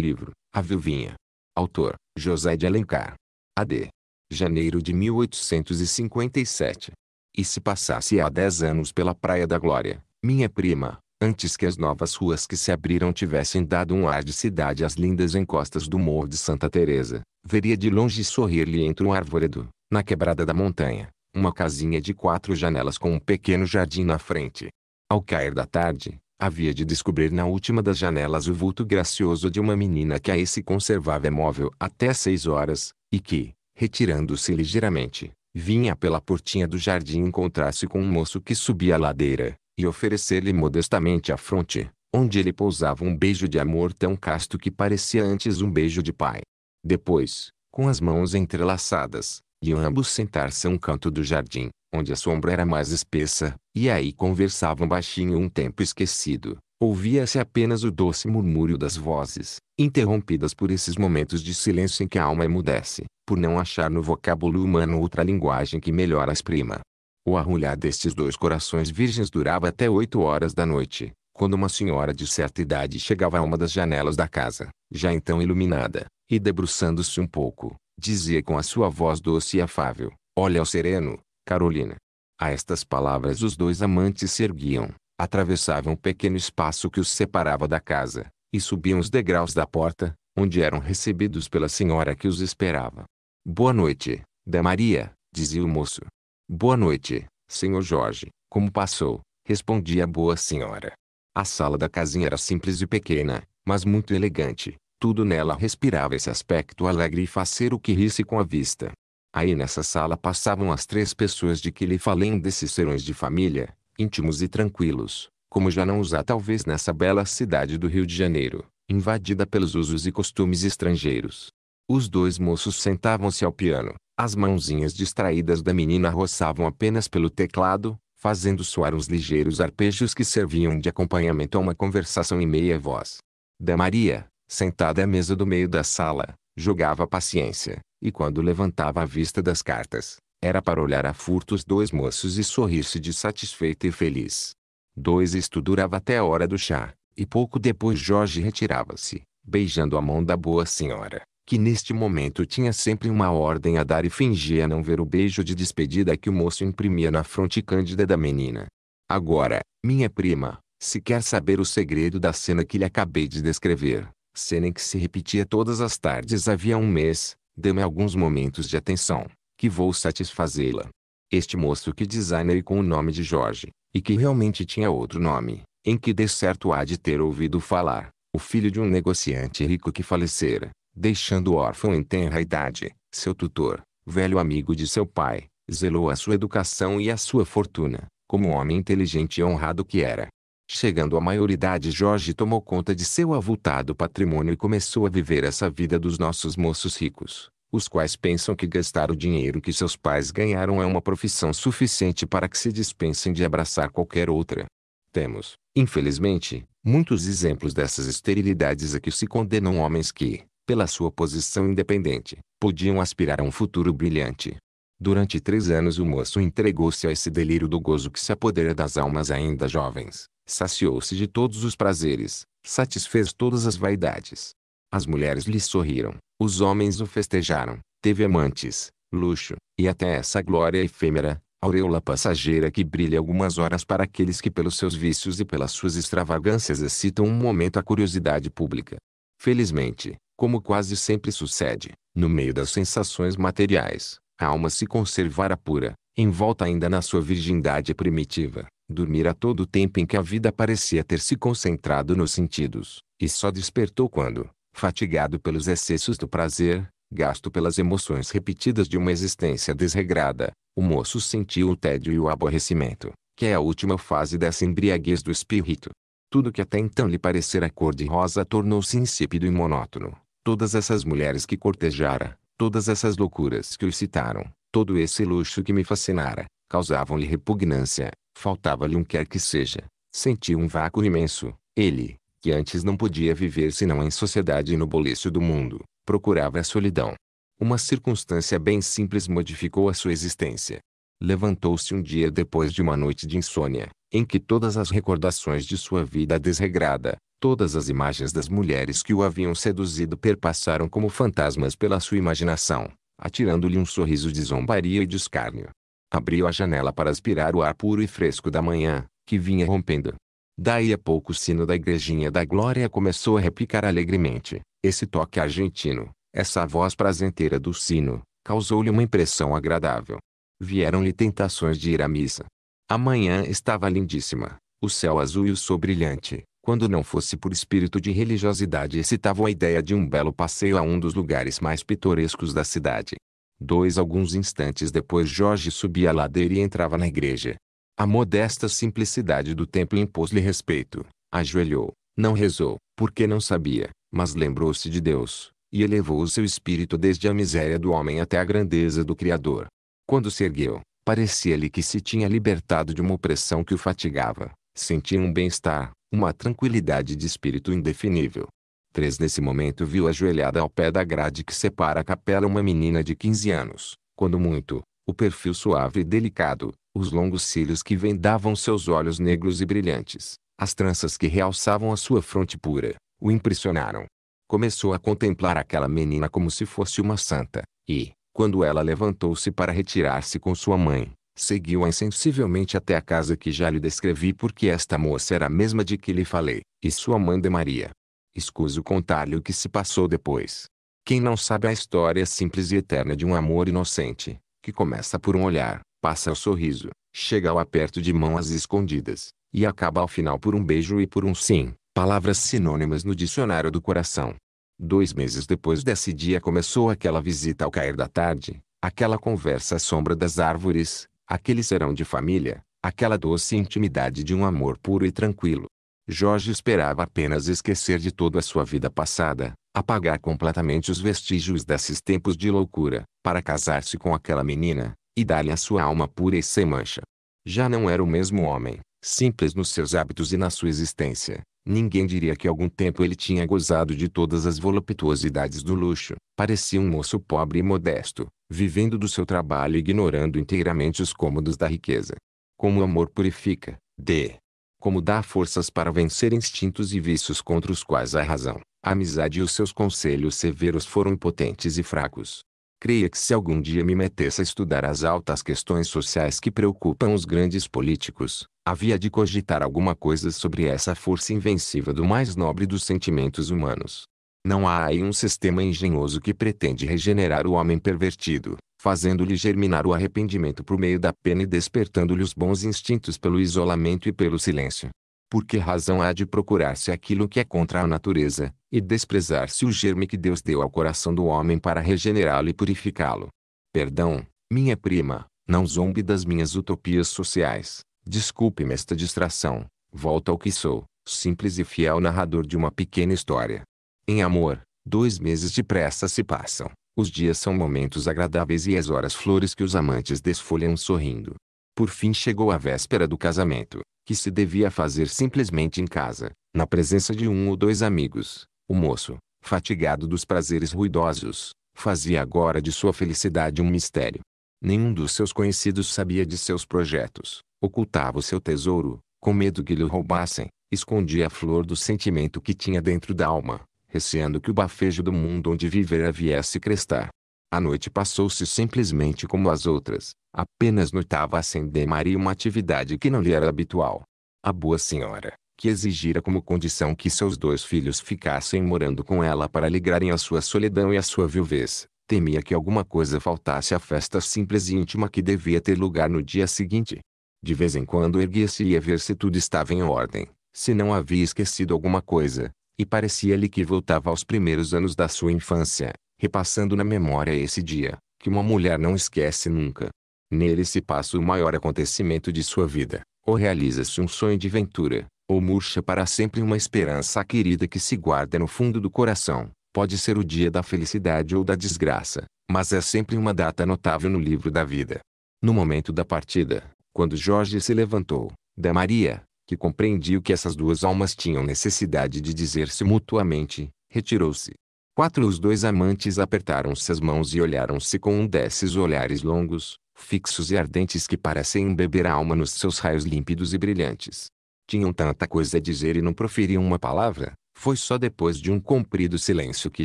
Livro: A Viuvinha. Autor: José de Alencar. AD. Janeiro de 1857. E se passasse há dez anos pela Praia da Glória, minha prima, antes que as novas ruas que se abriram tivessem dado um ar de cidade às lindas encostas do Morro de Santa Teresa, veria de longe sorrir-lhe entre um arvoredo, na quebrada da montanha, uma casinha de quatro janelas com um pequeno jardim na frente. Ao cair da tarde, Havia de descobrir na última das janelas o vulto gracioso de uma menina que aí se conservava imóvel é até seis horas, e que, retirando-se ligeiramente, vinha pela portinha do jardim encontrar-se com um moço que subia a ladeira, e oferecer-lhe modestamente a fronte, onde ele pousava um beijo de amor tão casto que parecia antes um beijo de pai. Depois, com as mãos entrelaçadas, iam ambos sentar-se a um canto do jardim, onde a sombra era mais espessa, e aí conversavam baixinho um tempo esquecido. Ouvia-se apenas o doce murmúrio das vozes, interrompidas por esses momentos de silêncio em que a alma emudece, por não achar no vocábulo humano outra linguagem que melhor as prima. O arrulhar destes dois corações virgens durava até oito horas da noite, quando uma senhora de certa idade chegava a uma das janelas da casa, já então iluminada, e debruçando-se um pouco, dizia com a sua voz doce e afável, Olha o sereno, Carolina. A estas palavras os dois amantes se erguiam, atravessavam o pequeno espaço que os separava da casa, e subiam os degraus da porta, onde eram recebidos pela senhora que os esperava. Boa noite, da Maria, dizia o moço. Boa noite, senhor Jorge, como passou? respondia a boa senhora. A sala da casinha era simples e pequena, mas muito elegante. Tudo nela respirava esse aspecto alegre e faceiro que risse se com a vista. Aí nessa sala passavam as três pessoas de que lhe falem desses serões de família, íntimos e tranquilos, como já não os há talvez nessa bela cidade do Rio de Janeiro, invadida pelos usos e costumes estrangeiros. Os dois moços sentavam-se ao piano, as mãozinhas distraídas da menina roçavam apenas pelo teclado, fazendo soar uns ligeiros arpejos que serviam de acompanhamento a uma conversação em meia voz. Da Maria, sentada à mesa do meio da sala, jogava paciência, e quando levantava a vista das cartas, era para olhar a furto os dois moços e sorrir-se de satisfeita e feliz. Dois isto durava até a hora do chá, e pouco depois Jorge retirava-se, beijando a mão da boa senhora, que neste momento tinha sempre uma ordem a dar e fingia não ver o beijo de despedida que o moço imprimia na fronte cândida da menina. Agora, minha prima, se quer saber o segredo da cena que lhe acabei de descrever, cena em que se repetia todas as tardes havia um mês, Dê-me alguns momentos de atenção, que vou satisfazê-la. Este moço que designer com o nome de Jorge, e que realmente tinha outro nome, em que de certo há de ter ouvido falar, o filho de um negociante rico que falecera, deixando órfão em tenra idade, seu tutor, velho amigo de seu pai, zelou a sua educação e a sua fortuna, como homem inteligente e honrado que era. Chegando à maioridade, Jorge tomou conta de seu avultado patrimônio e começou a viver essa vida dos nossos moços ricos, os quais pensam que gastar o dinheiro que seus pais ganharam é uma profissão suficiente para que se dispensem de abraçar qualquer outra. Temos, infelizmente, muitos exemplos dessas esterilidades a que se condenam homens que, pela sua posição independente, podiam aspirar a um futuro brilhante. Durante três anos o moço entregou-se a esse delírio do gozo que se apodera das almas ainda jovens, saciou-se de todos os prazeres, satisfez todas as vaidades. As mulheres lhe sorriram, os homens o festejaram, teve amantes, luxo, e até essa glória efêmera, auréola passageira que brilha algumas horas para aqueles que pelos seus vícios e pelas suas extravagâncias excitam um momento a curiosidade pública. Felizmente, como quase sempre sucede, no meio das sensações materiais, a alma se conservara pura, envolta ainda na sua virgindade primitiva, dormira todo o tempo em que a vida parecia ter se concentrado nos sentidos, e só despertou quando, fatigado pelos excessos do prazer, gasto pelas emoções repetidas de uma existência desregrada, o moço sentiu o tédio e o aborrecimento, que é a última fase dessa embriaguez do espírito. Tudo que até então lhe parecera cor-de-rosa tornou-se insípido e monótono. Todas essas mulheres que cortejara, todas essas loucuras que o excitaram, todo esse luxo que me fascinara, causavam-lhe repugnância. Faltava-lhe um quer que seja. Sentiu um vácuo imenso. Ele, que antes não podia viver senão em sociedade e no bolício do mundo, procurava a solidão. Uma circunstância bem simples modificou a sua existência. Levantou-se um dia depois de uma noite de insônia, em que todas as recordações de sua vida desregrada, todas as imagens das mulheres que o haviam seduzido perpassaram como fantasmas pela sua imaginação, atirando-lhe um sorriso de zombaria e de escárnio. Abriu a janela para aspirar o ar puro e fresco da manhã, que vinha rompendo. Daí a pouco o sino da igrejinha da glória começou a repicar alegremente. Esse toque argentino, essa voz prazenteira do sino, causou-lhe uma impressão agradável. Vieram-lhe tentações de ir à missa. A manhã estava lindíssima, o céu azul e o sol brilhante. Quando não fosse por espírito de religiosidade excitavam a ideia de um belo passeio a um dos lugares mais pitorescos da cidade. Dois alguns instantes depois Jorge subia a ladeira e entrava na igreja. A modesta simplicidade do templo impôs-lhe respeito. Ajoelhou, não rezou, porque não sabia, mas lembrou-se de Deus, e elevou o seu espírito desde a miséria do homem até a grandeza do Criador. Quando se ergueu, parecia-lhe que se tinha libertado de uma opressão que o fatigava. Sentia um bem-estar, uma tranquilidade de espírito indefinível. Três nesse momento viu ajoelhada ao pé da grade que separa a capela uma menina de 15 anos, quando muito, o perfil suave e delicado, os longos cílios que vendavam seus olhos negros e brilhantes, as tranças que realçavam a sua fronte pura, o impressionaram. Começou a contemplar aquela menina como se fosse uma santa, e, quando ela levantou-se para retirar-se com sua mãe, seguiu-a insensivelmente até a casa que já lhe descrevi porque esta moça era a mesma de que lhe falei, e sua mãe de Maria, Escuso contar-lhe o que se passou depois. Quem não sabe a história simples e eterna de um amor inocente, que começa por um olhar, passa ao sorriso, chega ao aperto de mãos escondidas, e acaba ao final por um beijo e por um sim, palavras sinônimas no dicionário do coração. Dois meses depois desse dia começou aquela visita ao cair da tarde, aquela conversa à sombra das árvores, aquele serão de família, aquela doce intimidade de um amor puro e tranquilo. Jorge esperava apenas esquecer de toda a sua vida passada, apagar completamente os vestígios desses tempos de loucura, para casar-se com aquela menina, e dar-lhe a sua alma pura e sem mancha. Já não era o mesmo homem, simples nos seus hábitos e na sua existência. Ninguém diria que algum tempo ele tinha gozado de todas as voluptuosidades do luxo. Parecia um moço pobre e modesto, vivendo do seu trabalho e ignorando inteiramente os cômodos da riqueza. Como o amor purifica, D como dar forças para vencer instintos e vícios contra os quais a razão, a amizade e os seus conselhos severos foram impotentes e fracos. Creia que se algum dia me metesse a estudar as altas questões sociais que preocupam os grandes políticos, havia de cogitar alguma coisa sobre essa força invencível do mais nobre dos sentimentos humanos. Não há aí um sistema engenhoso que pretende regenerar o homem pervertido, fazendo-lhe germinar o arrependimento por meio da pena e despertando-lhe os bons instintos pelo isolamento e pelo silêncio. Por que razão há de procurar-se aquilo que é contra a natureza, e desprezar-se o germe que Deus deu ao coração do homem para regenerá-lo e purificá-lo? Perdão, minha prima, não zombe das minhas utopias sociais. Desculpe-me esta distração. Volto ao que sou, simples e fiel narrador de uma pequena história. Em amor, dois meses depressa se passam. Os dias são momentos agradáveis e as horas flores que os amantes desfolham sorrindo. Por fim chegou a véspera do casamento, que se devia fazer simplesmente em casa, na presença de um ou dois amigos. O moço, fatigado dos prazeres ruidosos, fazia agora de sua felicidade um mistério. Nenhum dos seus conhecidos sabia de seus projetos, ocultava o seu tesouro, com medo que lhe roubassem, escondia a flor do sentimento que tinha dentro da alma, receando que o bafejo do mundo onde vivera viesse crestar. A noite passou-se simplesmente como as outras, apenas notava acender Maria uma atividade que não lhe era habitual. A boa senhora, que exigira como condição que seus dois filhos ficassem morando com ela para ligarem a sua solidão e a sua viuvez, temia que alguma coisa faltasse à festa simples e íntima que devia ter lugar no dia seguinte. De vez em quando erguia-se e ia ver se tudo estava em ordem, se não havia esquecido alguma coisa, e parecia-lhe que voltava aos primeiros anos da sua infância, repassando na memória esse dia, que uma mulher não esquece nunca. Nele se passa o maior acontecimento de sua vida, ou realiza-se um sonho de ventura, ou murcha para sempre uma esperança querida que se guarda no fundo do coração. Pode ser o dia da felicidade ou da desgraça, mas é sempre uma data notável no livro da vida. No momento da partida, quando Jorge se levantou, da Maria, que compreendia o que essas duas almas tinham necessidade de dizer-se mutuamente, retirou-se. Quatro os dois amantes apertaram-se as mãos e olharam-se com um desses olhares longos, fixos e ardentes que parecem embeber a alma nos seus raios límpidos e brilhantes. Tinham tanta coisa a dizer e não proferiam uma palavra, foi só depois de um comprido silêncio que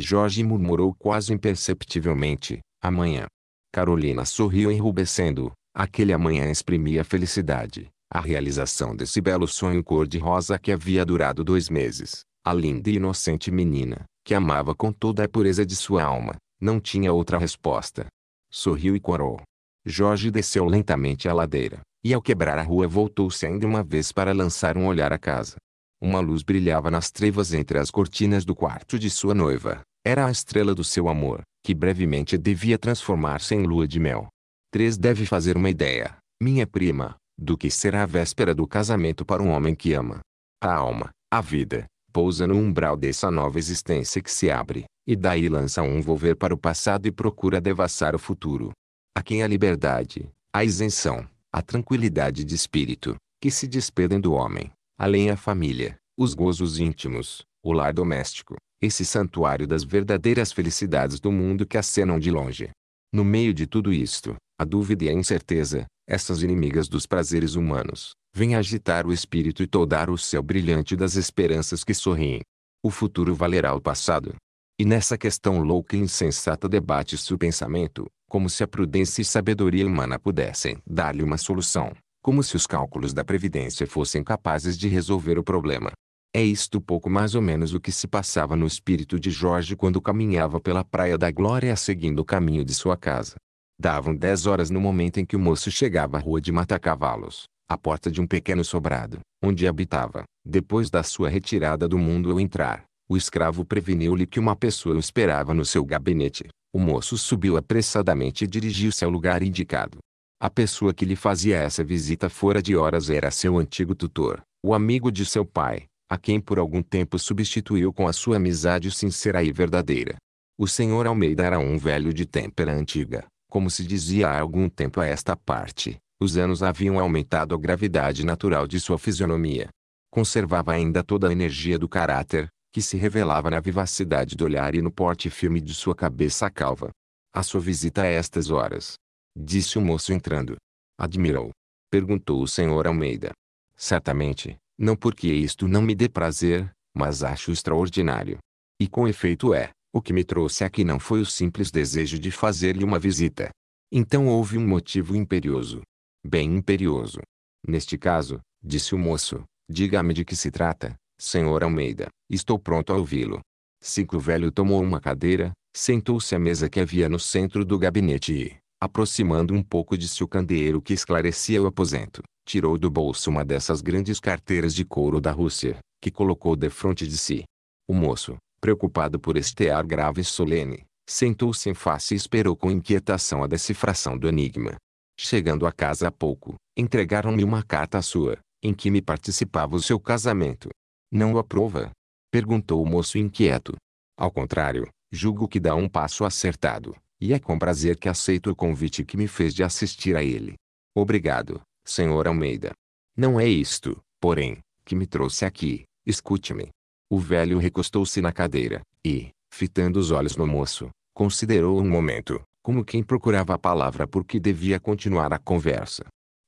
Jorge murmurou quase imperceptivelmente: Amanhã. Carolina sorriu enrubescendo. Aquele amanhã exprimia felicidade. A realização desse belo sonho cor-de-rosa que havia durado dois meses, a linda e inocente menina, que amava com toda a pureza de sua alma, não tinha outra resposta. Sorriu e corou. Jorge desceu lentamente a ladeira, e ao quebrar a rua voltou-se ainda uma vez para lançar um olhar à casa. Uma luz brilhava nas trevas entre as cortinas do quarto de sua noiva. Era a estrela do seu amor, que brevemente devia transformar-se em lua de mel. Três deve fazer uma ideia, minha prima, do que será a véspera do casamento para um homem que ama. A alma, a vida, pousa no umbral dessa nova existência que se abre, e daí lança um volver para o passado e procura devassar o futuro. A quem a liberdade, a isenção, a tranquilidade de espírito, que se despedem do homem, além a família, os gozos íntimos, o lar doméstico, esse santuário das verdadeiras felicidades do mundo que acenam de longe. No meio de tudo isto, a dúvida e a incerteza, essas inimigas dos prazeres humanos, vêm agitar o espírito e toldar o céu brilhante das esperanças que sorriem. O futuro valerá o passado. E nessa questão louca e insensata debate-se o pensamento, como se a prudência e sabedoria humana pudessem dar-lhe uma solução, como se os cálculos da previdência fossem capazes de resolver o problema. É isto pouco mais ou menos o que se passava no espírito de Jorge quando caminhava pela Praia da Glória seguindo o caminho de sua casa. Davam dez horas no momento em que o moço chegava à rua de Matacavalos, à porta de um pequeno sobrado, onde habitava. Depois da sua retirada do mundo ao entrar, o escravo preveniu-lhe que uma pessoa o esperava no seu gabinete. O moço subiu apressadamente e dirigiu-se ao lugar indicado. A pessoa que lhe fazia essa visita fora de horas era seu antigo tutor, o amigo de seu pai, a quem por algum tempo substituiu com a sua amizade sincera e verdadeira. O senhor Almeida era um velho de tempera antiga, como se dizia há algum tempo a esta parte, os anos haviam aumentado a gravidade natural de sua fisionomia. Conservava ainda toda a energia do caráter, que se revelava na vivacidade do olhar e no porte firme de sua cabeça calva. A sua visita a estas horas. Disse o moço entrando. Admirou. Perguntou o senhor Almeida. Certamente, não porque isto não me dê prazer, mas acho extraordinário. E com efeito é. O que me trouxe aqui não foi o simples desejo de fazer-lhe uma visita. Então houve um motivo imperioso. Bem imperioso. Neste caso, disse o moço, diga-me de que se trata, senhor Almeida, estou pronto a ouvi-lo. Cinco Velho tomou uma cadeira, sentou-se à mesa que havia no centro do gabinete e, aproximando um pouco de seu candeeiro que esclarecia o aposento, tirou do bolso uma dessas grandes carteiras de couro da Rússia, que colocou defronte de si. O moço, preocupado por este ar grave e solene, sentou-se em face e esperou com inquietação a decifração do enigma. Chegando a casa há pouco, entregaram-me uma carta sua, em que me participava o seu casamento. Não o aprova? Perguntou o moço inquieto. Ao contrário, julgo que dá um passo acertado, e é com prazer que aceito o convite que me fez de assistir a ele. Obrigado, senhor Almeida. Não é isto, porém, que me trouxe aqui, escute-me. O velho recostou-se na cadeira, e, fitando os olhos no moço, considerou um momento, como quem procurava a palavra porque devia continuar a conversa.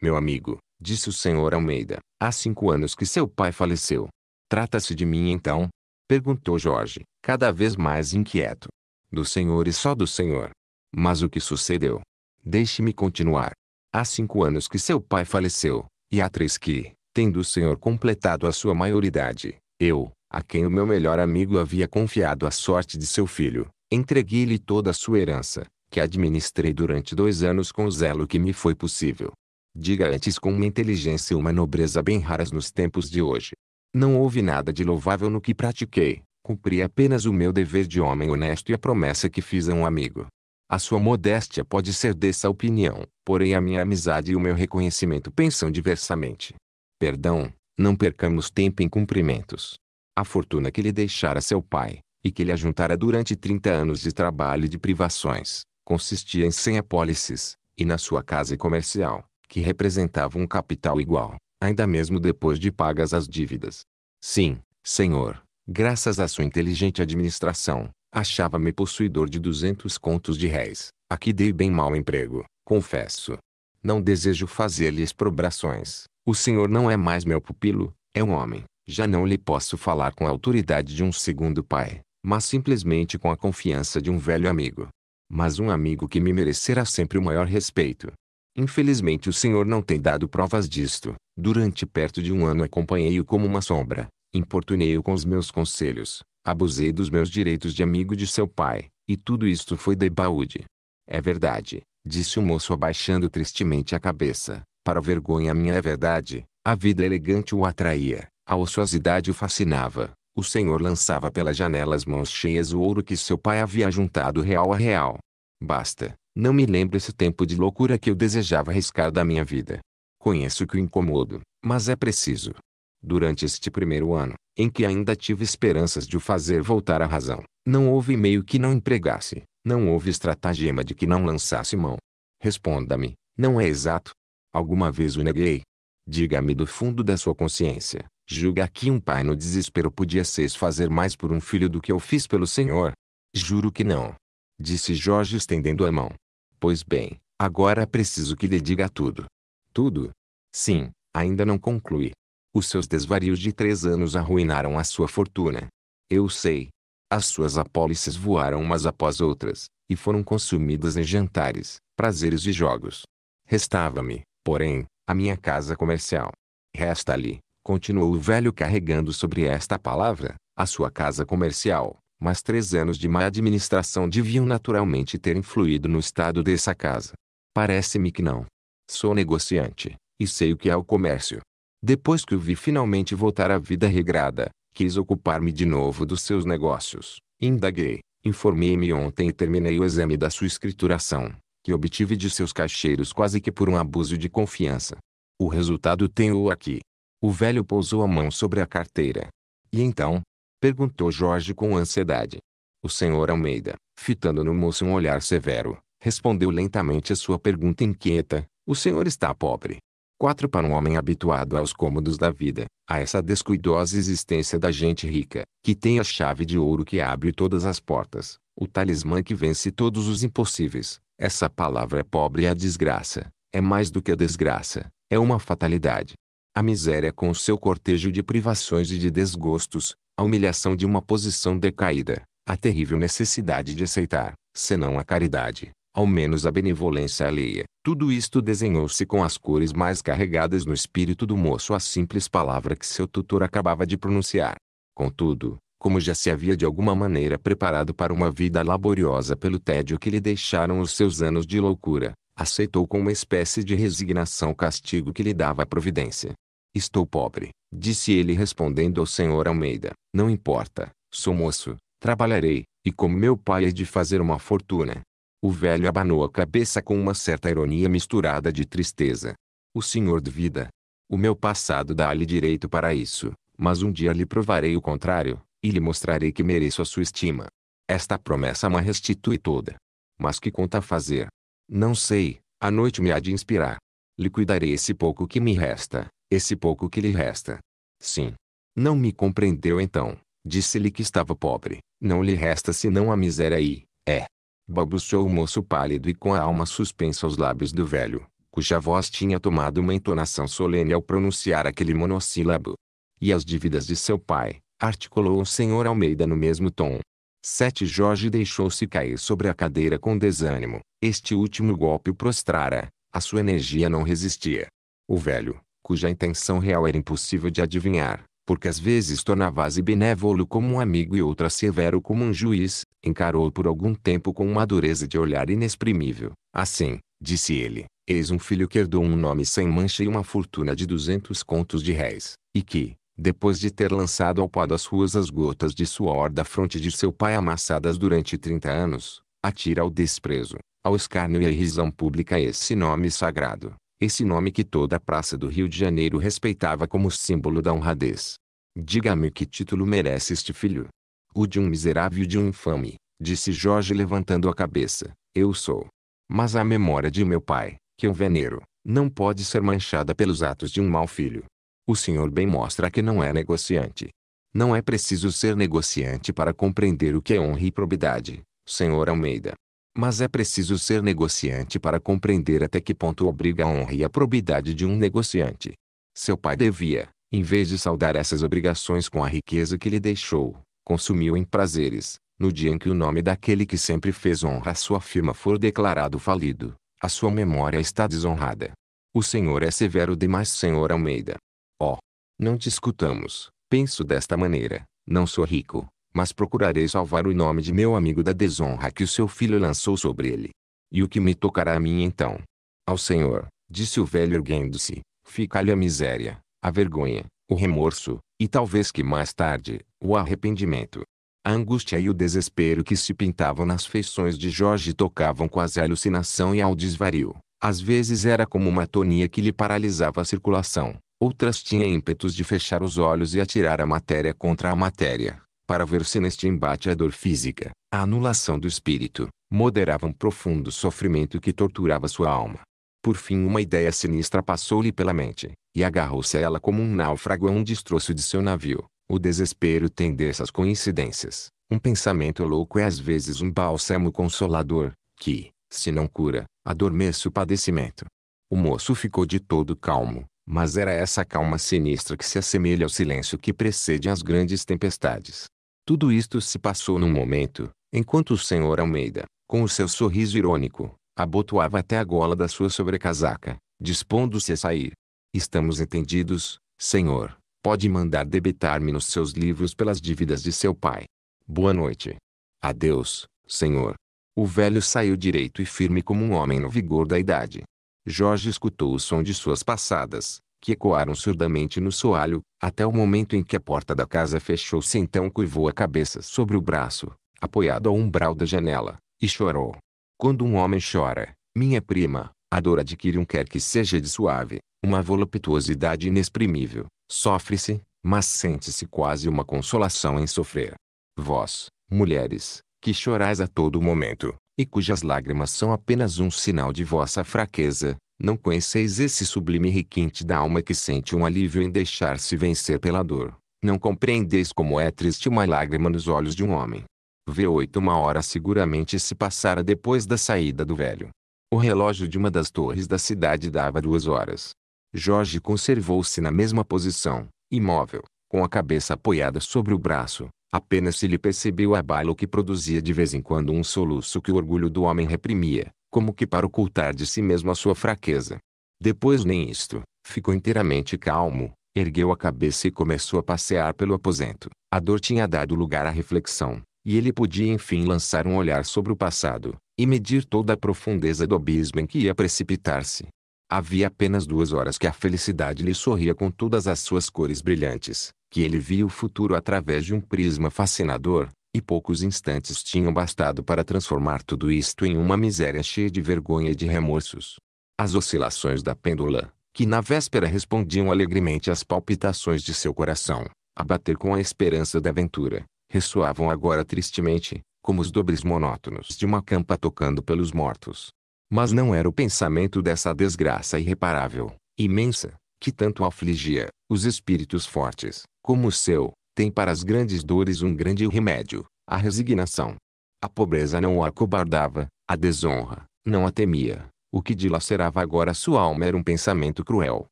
Meu amigo, disse o senhor Almeida, há cinco anos que seu pai faleceu. Trata-se de mim então? Perguntou Jorge, cada vez mais inquieto. Do senhor e só do senhor. Mas o que sucedeu? Deixe-me continuar. Há cinco anos que seu pai faleceu, e há três que, tendo o senhor completado a sua maioridade, eu, a quem o meu melhor amigo havia confiado a sorte de seu filho, entreguei-lhe toda a sua herança, que administrei durante dois anos com o zelo que me foi possível. Diga antes com uma inteligência e uma nobreza bem raras nos tempos de hoje. Não houve nada de louvável no que pratiquei, cumpri apenas o meu dever de homem honesto e a promessa que fiz a um amigo. A sua modéstia pode ser dessa opinião, porém a minha amizade e o meu reconhecimento pensam diversamente. Perdão, não percamos tempo em cumprimentos a fortuna que lhe deixara seu pai, e que lhe ajuntara durante 30 anos de trabalho e de privações, consistia em 100 apólices, e na sua casa comercial, que representava um capital igual, ainda mesmo depois de pagas as dívidas. Sim, senhor, graças à sua inteligente administração, achava-me possuidor de 200 contos de réis, a que dei bem mau emprego, confesso. Não desejo fazer-lhe exprobrações, o senhor não é mais meu pupilo, é um homem, já não lhe posso falar com a autoridade de um segundo pai, mas simplesmente com a confiança de um velho amigo. Mas um amigo que me merecerá sempre o maior respeito. Infelizmente o senhor não tem dado provas disto. Durante perto de um ano acompanhei-o como uma sombra, importunei-o com os meus conselhos, abusei dos meus direitos de amigo de seu pai, e tudo isto foi debaúde. É verdade, disse o moço abaixando tristemente a cabeça. Para vergonha minha é verdade, a vida elegante o atraía, a ociosidade o fascinava. O senhor lançava pelas janelas mãos cheias o ouro que seu pai havia juntado real a real. Basta, não me lembro esse tempo de loucura que eu desejava arriscar da minha vida. Conheço que o incomodo, mas é preciso. Durante este primeiro ano, em que ainda tive esperanças de o fazer voltar à razão, não houve meio que não empregasse, não houve estratagema de que não lançasse mão. Responda-me, não é exato? Alguma vez o neguei? Diga-me do fundo da sua consciência, Julga que um pai no desespero podia seis fazer mais por um filho do que eu fiz pelo Senhor? Juro que não. Disse Jorge estendendo a mão. Pois bem, agora preciso que lhe diga tudo. Tudo? Sim, ainda não conclui. Os seus desvarios de três anos arruinaram a sua fortuna. Eu sei. As suas apólices voaram umas após outras, e foram consumidas em jantares, prazeres e jogos. Restava-me, porém, a minha casa comercial. Resta-lhe, Continuou o velho carregando sobre esta palavra, a sua casa comercial, mas três anos de má administração deviam naturalmente ter influído no estado dessa casa. Parece-me que não. Sou negociante, e sei o que é o comércio. Depois que o vi finalmente voltar à vida regrada, quis ocupar-me de novo dos seus negócios. Indaguei, informei-me ontem e terminei o exame da sua escrituração, que obtive de seus caixeiros quase que por um abuso de confiança. O resultado tenho aqui. O velho pousou a mão sobre a carteira. E então? Perguntou Jorge com ansiedade. O senhor Almeida, fitando no moço um olhar severo, respondeu lentamente a sua pergunta inquieta. O senhor está pobre. Quatro para um homem habituado aos cômodos da vida, a essa descuidosa existência da gente rica, que tem a chave de ouro que abre todas as portas, o talismã que vence todos os impossíveis. Essa palavra é pobre é a desgraça. É mais do que a desgraça, é uma fatalidade a miséria com o seu cortejo de privações e de desgostos, a humilhação de uma posição decaída, a terrível necessidade de aceitar, senão a caridade, ao menos a benevolência alheia. Tudo isto desenhou-se com as cores mais carregadas no espírito do moço à simples palavra que seu tutor acabava de pronunciar. Contudo, como já se havia de alguma maneira preparado para uma vida laboriosa pelo tédio que lhe deixaram os seus anos de loucura, Aceitou com uma espécie de resignação o castigo que lhe dava a providência. Estou pobre, disse ele respondendo ao senhor Almeida. Não importa, sou moço, trabalharei, e como meu pai é de fazer uma fortuna. O velho abanou a cabeça com uma certa ironia misturada de tristeza. O senhor duvida. O meu passado dá-lhe direito para isso, mas um dia lhe provarei o contrário, e lhe mostrarei que mereço a sua estima. Esta promessa me restitui toda. Mas que conta fazer? Não sei, a noite me há de inspirar. Liquidarei esse pouco que me resta, esse pouco que lhe resta. Sim. Não me compreendeu então. Disse-lhe que estava pobre. Não lhe resta senão a miséria aí. é. Balbuciou o moço pálido e com a alma suspensa aos lábios do velho, cuja voz tinha tomado uma entonação solene ao pronunciar aquele monossílabo. E as dívidas de seu pai, articulou o senhor Almeida no mesmo tom. 7 Jorge deixou-se cair sobre a cadeira com desânimo. Este último golpe o prostrara. A sua energia não resistia. O velho, cuja intenção real era impossível de adivinhar, porque às vezes tornava-se benévolo como um amigo e outras severo como um juiz, encarou por algum tempo com uma dureza de olhar inexprimível. Assim, disse ele, eis um filho que herdou um nome sem mancha e uma fortuna de duzentos contos de réis, e que, depois de ter lançado ao pó das ruas as gotas de suor da fronte de seu pai amassadas durante 30 anos, atira ao desprezo, ao escárnio e à irrisão pública esse nome sagrado, esse nome que toda a praça do Rio de Janeiro respeitava como símbolo da honradez. Diga-me que título merece este filho. O de um miserável e de um infame, disse Jorge levantando a cabeça, eu sou. Mas a memória de meu pai, que eu é venero, não pode ser manchada pelos atos de um mau filho. O senhor bem mostra que não é negociante. Não é preciso ser negociante para compreender o que é honra e probidade, senhor Almeida. Mas é preciso ser negociante para compreender até que ponto obriga a honra e a probidade de um negociante. Seu pai devia, em vez de saudar essas obrigações com a riqueza que lhe deixou, consumiu em prazeres, no dia em que o nome daquele que sempre fez honra à sua firma for declarado falido, a sua memória está desonrada. O senhor é severo demais, senhor Almeida oh, não discutamos, penso desta maneira, não sou rico, mas procurarei salvar o nome de meu amigo da desonra que o seu filho lançou sobre ele. E o que me tocará a mim então? Ao Senhor, disse o velho erguendo-se, fica-lhe a miséria, a vergonha, o remorso, e talvez que mais tarde, o arrependimento. A angústia e o desespero que se pintavam nas feições de Jorge tocavam quase à alucinação e ao desvario. Às vezes era como uma tonia que lhe paralisava a circulação, Outras tinham ímpetos de fechar os olhos e atirar a matéria contra a matéria, para ver se neste embate a dor física, a anulação do espírito, moderava um profundo sofrimento que torturava sua alma. Por fim uma ideia sinistra passou-lhe pela mente, e agarrou-se a ela como um náufrago a um destroço de seu navio. O desespero tem dessas coincidências. Um pensamento louco é às vezes um bálsamo consolador, que, se não cura, adormece o padecimento. O moço ficou de todo calmo, mas era essa calma sinistra que se assemelha ao silêncio que precede as grandes tempestades. Tudo isto se passou num momento, enquanto o senhor Almeida, com o seu sorriso irônico, abotoava até a gola da sua sobrecasaca, dispondo-se a sair. Estamos entendidos, senhor. Pode mandar debitar-me nos seus livros pelas dívidas de seu pai. Boa noite. Adeus, senhor. O velho saiu direito e firme como um homem no vigor da idade. Jorge escutou o som de suas passadas, que ecoaram surdamente no soalho, até o momento em que a porta da casa fechou-se então curvou a cabeça sobre o braço, apoiado ao umbral da janela, e chorou. Quando um homem chora, minha prima, a dor adquire um quer que seja de suave, uma voluptuosidade inexprimível. Sofre-se, mas sente-se quase uma consolação em sofrer. Vós, mulheres, que chorais a todo momento, e cujas lágrimas são apenas um sinal de vossa fraqueza, não conheceis esse sublime requinte da alma que sente um alívio em deixar-se vencer pela dor. Não compreendeis como é triste uma lágrima nos olhos de um homem. V8 Uma hora seguramente se passara depois da saída do velho. O relógio de uma das torres da cidade dava duas horas. Jorge conservou-se na mesma posição, imóvel, com a cabeça apoiada sobre o braço, Apenas se lhe percebeu o abalo que produzia de vez em quando um soluço que o orgulho do homem reprimia, como que para ocultar de si mesmo a sua fraqueza. Depois nem isto, ficou inteiramente calmo, ergueu a cabeça e começou a passear pelo aposento. A dor tinha dado lugar à reflexão, e ele podia enfim lançar um olhar sobre o passado, e medir toda a profundeza do abismo em que ia precipitar-se. Havia apenas duas horas que a felicidade lhe sorria com todas as suas cores brilhantes, que ele via o futuro através de um prisma fascinador, e poucos instantes tinham bastado para transformar tudo isto em uma miséria cheia de vergonha e de remorsos. As oscilações da pêndula, que na véspera respondiam alegremente às palpitações de seu coração, a bater com a esperança da aventura, ressoavam agora tristemente, como os dobres monótonos de uma campa tocando pelos mortos. Mas não era o pensamento dessa desgraça irreparável, imensa, que tanto afligia, os espíritos fortes, como o seu, tem para as grandes dores um grande remédio, a resignação. A pobreza não o acobardava, a desonra, não a temia. O que dilacerava agora sua alma era um pensamento cruel,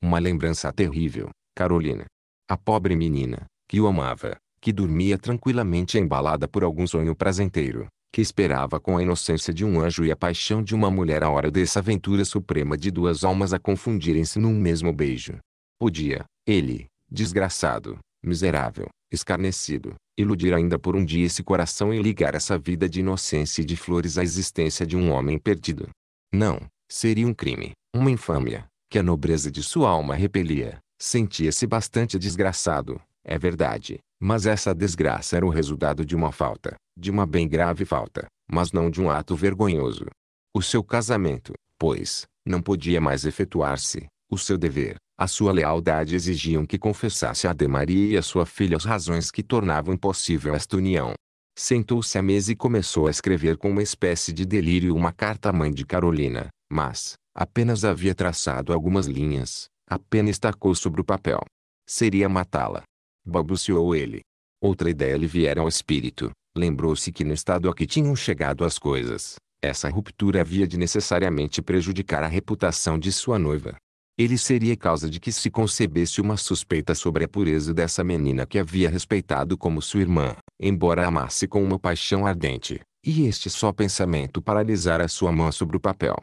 uma lembrança terrível. Carolina. A pobre menina, que o amava, que dormia tranquilamente embalada por algum sonho prazenteiro, que esperava com a inocência de um anjo e a paixão de uma mulher a hora dessa aventura suprema de duas almas a confundirem-se num mesmo beijo. Podia, ele, desgraçado, miserável, escarnecido, iludir ainda por um dia esse coração e ligar essa vida de inocência e de flores à existência de um homem perdido. Não, seria um crime, uma infâmia, que a nobreza de sua alma repelia. Sentia-se bastante desgraçado, é verdade, mas essa desgraça era o resultado de uma falta, de uma bem grave falta, mas não de um ato vergonhoso. O seu casamento, pois, não podia mais efetuar-se, o seu dever, a sua lealdade exigiam que confessasse a Demaria e a sua filha as razões que tornavam possível esta união. Sentou-se à mesa e começou a escrever com uma espécie de delírio uma carta à mãe de Carolina, mas, apenas havia traçado algumas linhas, a pena estacou sobre o papel. Seria matá-la, balbuciou ele. Outra ideia lhe viera ao espírito. Lembrou-se que no estado a que tinham chegado as coisas, essa ruptura havia de necessariamente prejudicar a reputação de sua noiva. Ele seria causa de que se concebesse uma suspeita sobre a pureza dessa menina que havia respeitado como sua irmã, embora amasse com uma paixão ardente, e este só pensamento paralisara sua mão sobre o papel.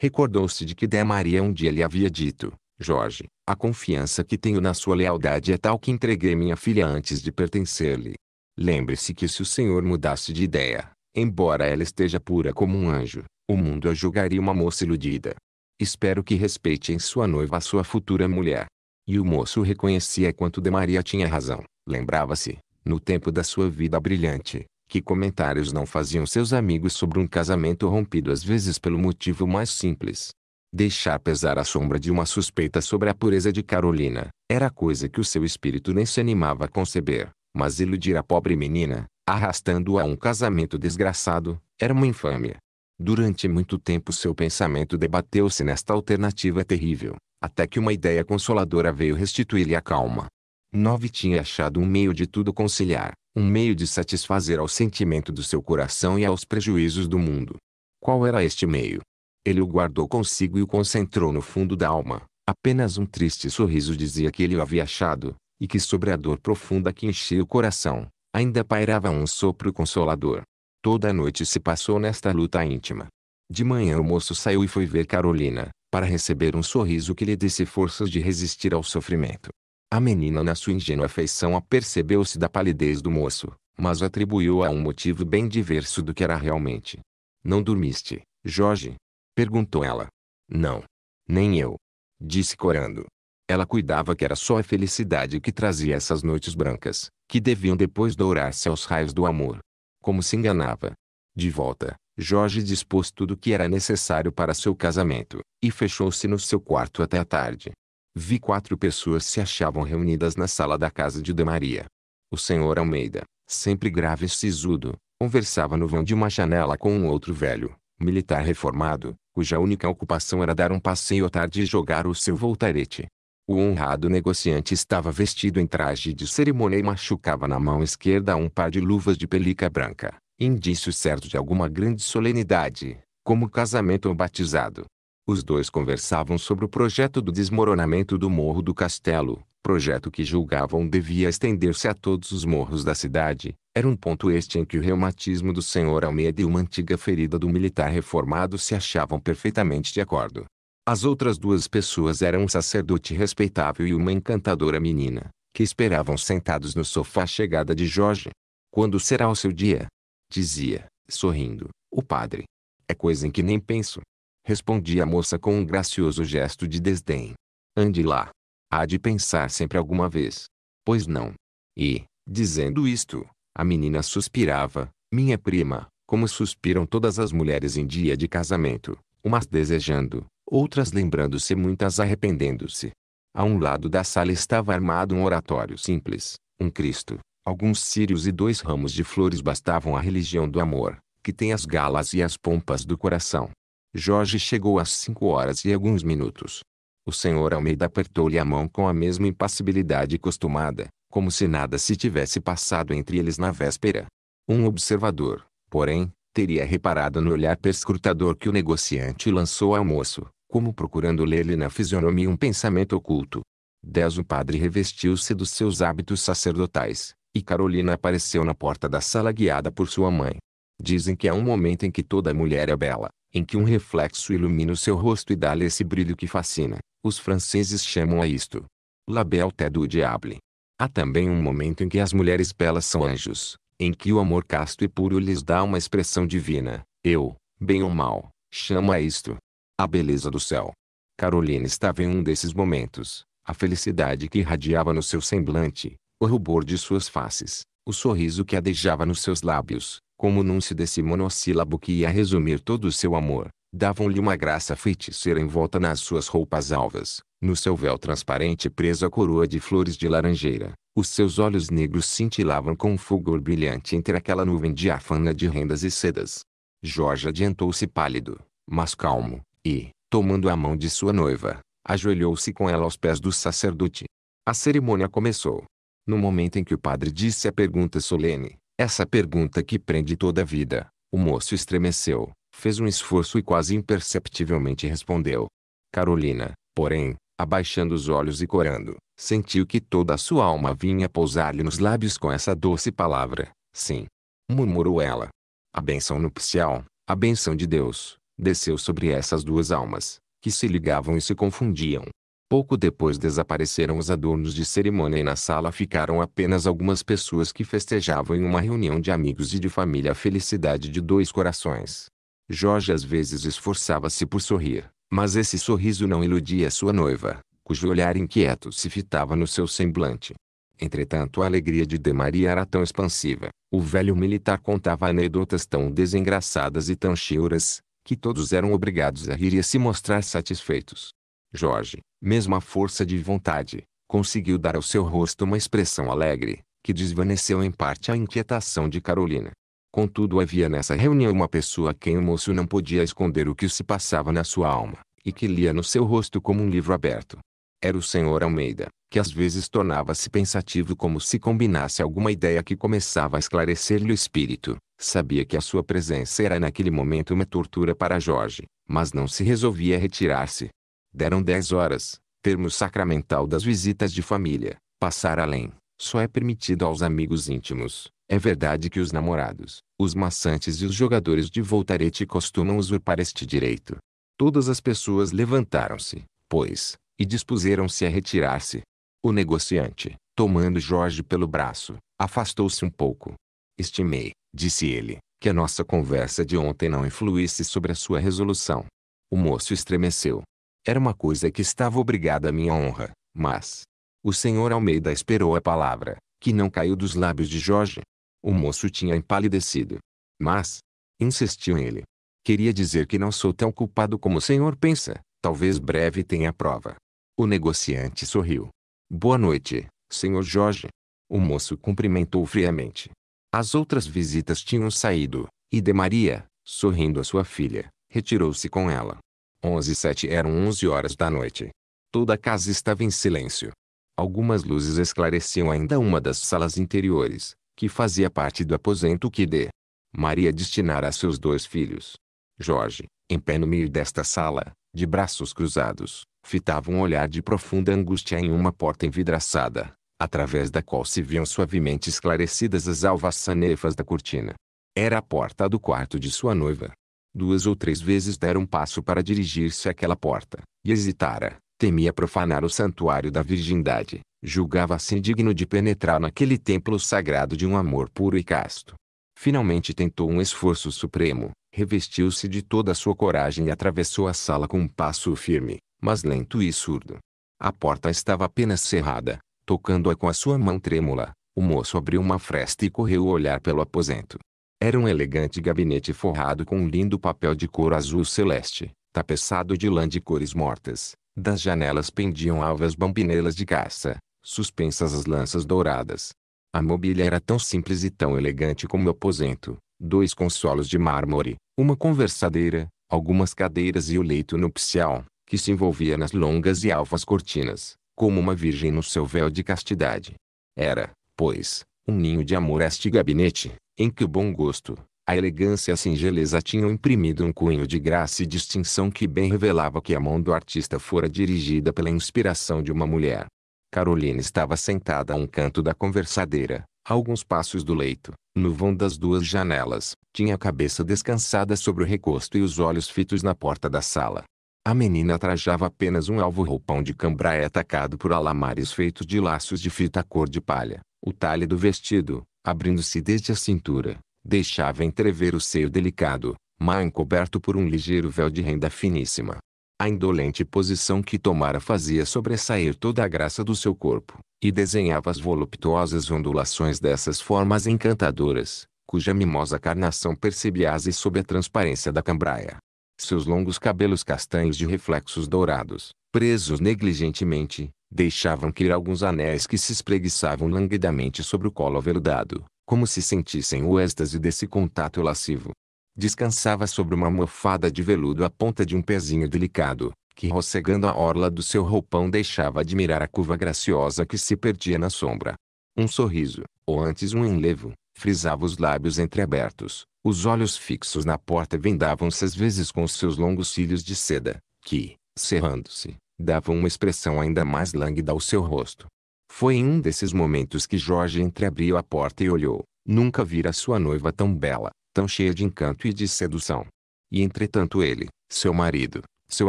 Recordou-se de que Dé Maria um dia lhe havia dito, Jorge, a confiança que tenho na sua lealdade é tal que entreguei minha filha antes de pertencer-lhe. Lembre-se que se o senhor mudasse de ideia, embora ela esteja pura como um anjo, o mundo a julgaria uma moça iludida. Espero que respeite em sua noiva a sua futura mulher. E o moço reconhecia quanto de Maria tinha razão. Lembrava-se, no tempo da sua vida brilhante, que comentários não faziam seus amigos sobre um casamento rompido às vezes pelo motivo mais simples, Deixar pesar a sombra de uma suspeita sobre a pureza de Carolina, era coisa que o seu espírito nem se animava a conceber, mas iludir a pobre menina, arrastando-a a um casamento desgraçado, era uma infâmia. Durante muito tempo seu pensamento debateu-se nesta alternativa terrível, até que uma ideia consoladora veio restituir-lhe a calma. Nove tinha achado um meio de tudo conciliar, um meio de satisfazer ao sentimento do seu coração e aos prejuízos do mundo. Qual era este meio? Ele o guardou consigo e o concentrou no fundo da alma. Apenas um triste sorriso dizia que ele o havia achado, e que sobre a dor profunda que enchia o coração, ainda pairava um sopro consolador. Toda a noite se passou nesta luta íntima. De manhã o moço saiu e foi ver Carolina, para receber um sorriso que lhe desse forças de resistir ao sofrimento. A menina na sua ingênua afeição apercebeu-se da palidez do moço, mas atribuiu-a a um motivo bem diverso do que era realmente. Não dormiste, Jorge, Perguntou ela. Não. Nem eu. Disse corando. Ela cuidava que era só a felicidade que trazia essas noites brancas, que deviam depois dourar-se aos raios do amor. Como se enganava. De volta, Jorge dispôs tudo o que era necessário para seu casamento, e fechou-se no seu quarto até a tarde. Vi quatro pessoas se achavam reunidas na sala da casa de De Maria. O senhor Almeida, sempre grave e sisudo, conversava no vão de uma janela com um outro velho, militar reformado, cuja única ocupação era dar um passeio à tarde e jogar o seu voltarete. O honrado negociante estava vestido em traje de cerimônia e machucava na mão esquerda um par de luvas de pelica branca, indício certo de alguma grande solenidade, como casamento ou batizado. Os dois conversavam sobre o projeto do desmoronamento do Morro do Castelo, projeto que julgavam devia estender-se a todos os morros da cidade, era um ponto este em que o reumatismo do senhor Almeida e uma antiga ferida do militar reformado se achavam perfeitamente de acordo. As outras duas pessoas eram um sacerdote respeitável e uma encantadora menina, que esperavam sentados no sofá a chegada de Jorge. Quando será o seu dia? Dizia, sorrindo, o padre. É coisa em que nem penso. Respondia a moça com um gracioso gesto de desdém. Ande lá. Há de pensar sempre alguma vez. Pois não. E, dizendo isto, a menina suspirava, minha prima, como suspiram todas as mulheres em dia de casamento, umas desejando, outras lembrando-se muitas arrependendo-se. A um lado da sala estava armado um oratório simples, um Cristo, alguns círios e dois ramos de flores bastavam à religião do amor, que tem as galas e as pompas do coração. Jorge chegou às cinco horas e alguns minutos. O senhor Almeida apertou-lhe a mão com a mesma impassibilidade costumada, como se nada se tivesse passado entre eles na véspera. Um observador, porém, teria reparado no olhar perscrutador que o negociante lançou ao moço, como procurando ler-lhe na fisionomia um pensamento oculto. Dez O padre revestiu-se dos seus hábitos sacerdotais, e Carolina apareceu na porta da sala guiada por sua mãe. Dizem que há um momento em que toda mulher é bela, em que um reflexo ilumina o seu rosto e dá-lhe esse brilho que fascina. Os franceses chamam a isto La Belle Tête du Diable. Há também um momento em que as mulheres belas são anjos, em que o amor casto e puro lhes dá uma expressão divina. Eu, bem ou mal, chamo a isto a beleza do céu. Carolina estava em um desses momentos. A felicidade que irradiava no seu semblante, o rubor de suas faces, o sorriso que adejava nos seus lábios, como o núncio desse monossílabo que ia resumir todo o seu amor, davam-lhe uma graça feiticeira envolta nas suas roupas alvas, no seu véu transparente preso a coroa de flores de laranjeira, os seus olhos negros cintilavam com um fulgor brilhante entre aquela nuvem diáfana de rendas e sedas. Jorge adiantou-se pálido, mas calmo, e, tomando a mão de sua noiva, ajoelhou-se com ela aos pés do sacerdote. A cerimônia começou. No momento em que o padre disse a pergunta solene, essa pergunta que prende toda a vida, o moço estremeceu, fez um esforço e quase imperceptivelmente respondeu. Carolina, porém, abaixando os olhos e corando, sentiu que toda a sua alma vinha pousar-lhe nos lábios com essa doce palavra. Sim. Murmurou ela. A benção nupcial, a benção de Deus, desceu sobre essas duas almas, que se ligavam e se confundiam. Pouco depois desapareceram os adornos de cerimônia e na sala ficaram apenas algumas pessoas que festejavam em uma reunião de amigos e de família a felicidade de dois corações. Jorge às vezes esforçava-se por sorrir, mas esse sorriso não iludia sua noiva, cujo olhar inquieto se fitava no seu semblante. Entretanto a alegria de De Maria era tão expansiva, o velho militar contava anedotas tão desengraçadas e tão choras que todos eram obrigados a rir e a se mostrar satisfeitos. Jorge, mesmo à força de vontade, conseguiu dar ao seu rosto uma expressão alegre, que desvaneceu em parte a inquietação de Carolina. Contudo havia nessa reunião uma pessoa a quem o moço não podia esconder o que se passava na sua alma, e que lia no seu rosto como um livro aberto. Era o senhor Almeida, que às vezes tornava-se pensativo como se combinasse alguma ideia que começava a esclarecer-lhe o espírito. Sabia que a sua presença era naquele momento uma tortura para Jorge, mas não se resolvia a retirar-se. Deram dez horas, termo sacramental das visitas de família. Passar além, só é permitido aos amigos íntimos. É verdade que os namorados, os maçantes e os jogadores de voltarete costumam usurpar este direito. Todas as pessoas levantaram-se, pois, e dispuseram-se a retirar-se. O negociante, tomando Jorge pelo braço, afastou-se um pouco. Estimei, disse ele, que a nossa conversa de ontem não influísse sobre a sua resolução. O moço estremeceu. Era uma coisa que estava obrigada à minha honra, mas. O senhor Almeida esperou a palavra, que não caiu dos lábios de Jorge. O moço tinha empalidecido. Mas, insistiu ele. Queria dizer que não sou tão culpado como o senhor pensa. Talvez breve tenha prova. O negociante sorriu. Boa noite, senhor Jorge. O moço cumprimentou friamente. As outras visitas tinham saído, e de Maria, sorrindo a sua filha, retirou-se com ela. Onze e sete eram onze horas da noite. Toda a casa estava em silêncio. Algumas luzes esclareciam ainda uma das salas interiores, que fazia parte do aposento que D. Maria destinara a seus dois filhos. Jorge, em pé no meio desta sala, de braços cruzados, fitava um olhar de profunda angústia em uma porta envidraçada, através da qual se viam suavemente esclarecidas as alvas sanefas da cortina. Era a porta do quarto de sua noiva. Duas ou três vezes dera um passo para dirigir-se àquela porta, e hesitara, temia profanar o santuário da virgindade, julgava-se assim indigno de penetrar naquele templo sagrado de um amor puro e casto. Finalmente tentou um esforço supremo, revestiu-se de toda a sua coragem e atravessou a sala com um passo firme, mas lento e surdo. A porta estava apenas cerrada, tocando-a com a sua mão trêmula. O moço abriu uma fresta e correu olhar pelo aposento. Era um elegante gabinete forrado com um lindo papel de cor azul celeste, tapeçado de lã de cores mortas. Das janelas pendiam alvas bambinelas de caça, suspensas as lanças douradas. A mobília era tão simples e tão elegante como o aposento. Dois consolos de mármore, uma conversadeira, algumas cadeiras e o leito nupcial, que se envolvia nas longas e alvas cortinas, como uma virgem no seu véu de castidade. Era, pois, um ninho de amor este gabinete, em que o bom gosto, a elegância e a singeleza tinham imprimido um cunho de graça e distinção que bem revelava que a mão do artista fora dirigida pela inspiração de uma mulher. Caroline estava sentada a um canto da conversadeira, a alguns passos do leito, no vão das duas janelas. Tinha a cabeça descansada sobre o recosto e os olhos fitos na porta da sala. A menina trajava apenas um alvo roupão de cambraia atacado por alamares feitos de laços de fita cor de palha. O talhe do vestido, abrindo-se desde a cintura, Deixava entrever o seio delicado, mas encoberto por um ligeiro véu de renda finíssima. A indolente posição que tomara fazia sobressair toda a graça do seu corpo, e desenhava as voluptuosas ondulações dessas formas encantadoras, cuja mimosa carnação percebia-se sob a transparência da cambraia. Seus longos cabelos castanhos de reflexos dourados, presos negligentemente, deixavam cair alguns anéis que se espreguiçavam languidamente sobre o colo aveludado como se sentissem o êxtase desse contato lascivo. Descansava sobre uma almofada de veludo a ponta de um pezinho delicado, que rocegando a orla do seu roupão deixava admirar a curva graciosa que se perdia na sombra. Um sorriso, ou antes um enlevo, frisava os lábios entreabertos, os olhos fixos na porta vendavam-se às vezes com os seus longos cílios de seda, que, cerrando-se, davam uma expressão ainda mais lânguida ao seu rosto. Foi em um desses momentos que Jorge entreabriu a porta e olhou. Nunca vira sua noiva tão bela, tão cheia de encanto e de sedução. E entretanto ele, seu marido, seu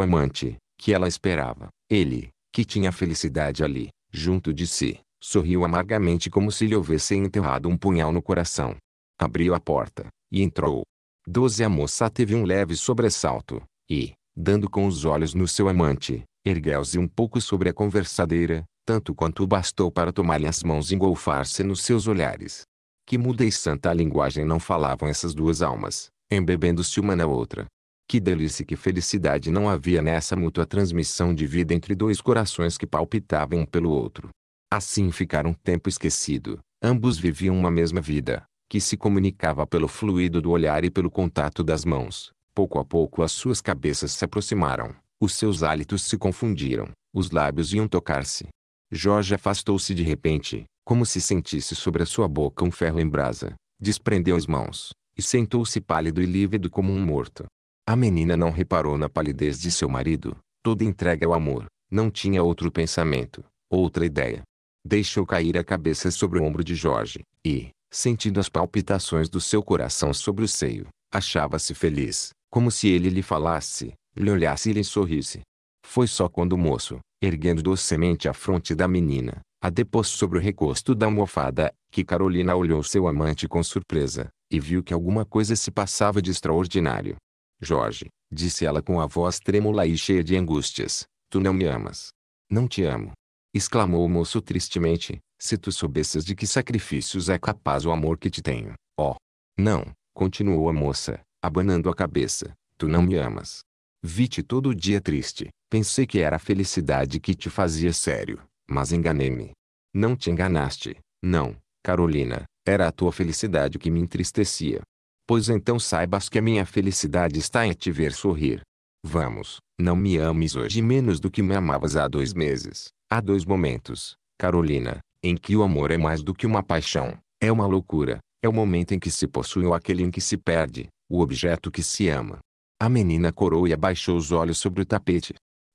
amante, que ela esperava, ele, que tinha a felicidade ali, junto de si, sorriu amargamente como se lhe houvessem enterrado um punhal no coração. Abriu a porta, e entrou. Doze a moça teve um leve sobressalto, e, dando com os olhos no seu amante, ergueu-se um pouco sobre a conversadeira, tanto quanto bastou para tomar-lhe as mãos e engolfar-se nos seus olhares. Que muda e santa linguagem não falavam essas duas almas, embebendo-se uma na outra. Que delícia e que felicidade não havia nessa mútua transmissão de vida entre dois corações que palpitavam um pelo outro. Assim ficaram um tempo esquecido, ambos viviam uma mesma vida, que se comunicava pelo fluido do olhar e pelo contato das mãos. Pouco a pouco as suas cabeças se aproximaram, os seus hálitos se confundiram, os lábios iam tocar-se, Jorge afastou-se de repente, como se sentisse sobre a sua boca um ferro em brasa. Desprendeu as mãos, e sentou-se pálido e lívido como um morto. A menina não reparou na palidez de seu marido, toda entregue ao amor. Não tinha outro pensamento, outra ideia. Deixou cair a cabeça sobre o ombro de Jorge, e, sentindo as palpitações do seu coração sobre o seio, achava-se feliz, como se ele lhe falasse, lhe olhasse e lhe sorrisse. Foi só quando o moço, erguendo docemente a fronte da menina, a depôs sobre o recosto da almofada, que Carolina olhou seu amante com surpresa, e viu que alguma coisa se passava de extraordinário. Jorge, disse ela com a voz trêmula e cheia de angústias, tu não me amas. Não te amo. Exclamou o moço tristemente, se tu soubesses de que sacrifícios é capaz o amor que te tenho, ó. Oh. Não, continuou a moça, abanando a cabeça, tu não me amas. Vi-te todo dia triste, Pensei que era a felicidade que te fazia sério, mas enganei-me. Não te enganaste, não, Carolina, era a tua felicidade que me entristecia. Pois então saibas que a minha felicidade está em te ver sorrir. Vamos, não me ames hoje menos do que me amavas há dois meses. Há dois momentos, Carolina, em que o amor é mais do que uma paixão, é uma loucura, é o momento em que se possui ou aquele em que se perde, o objeto que se ama. A menina corou e abaixou os olhos sobre o tapete.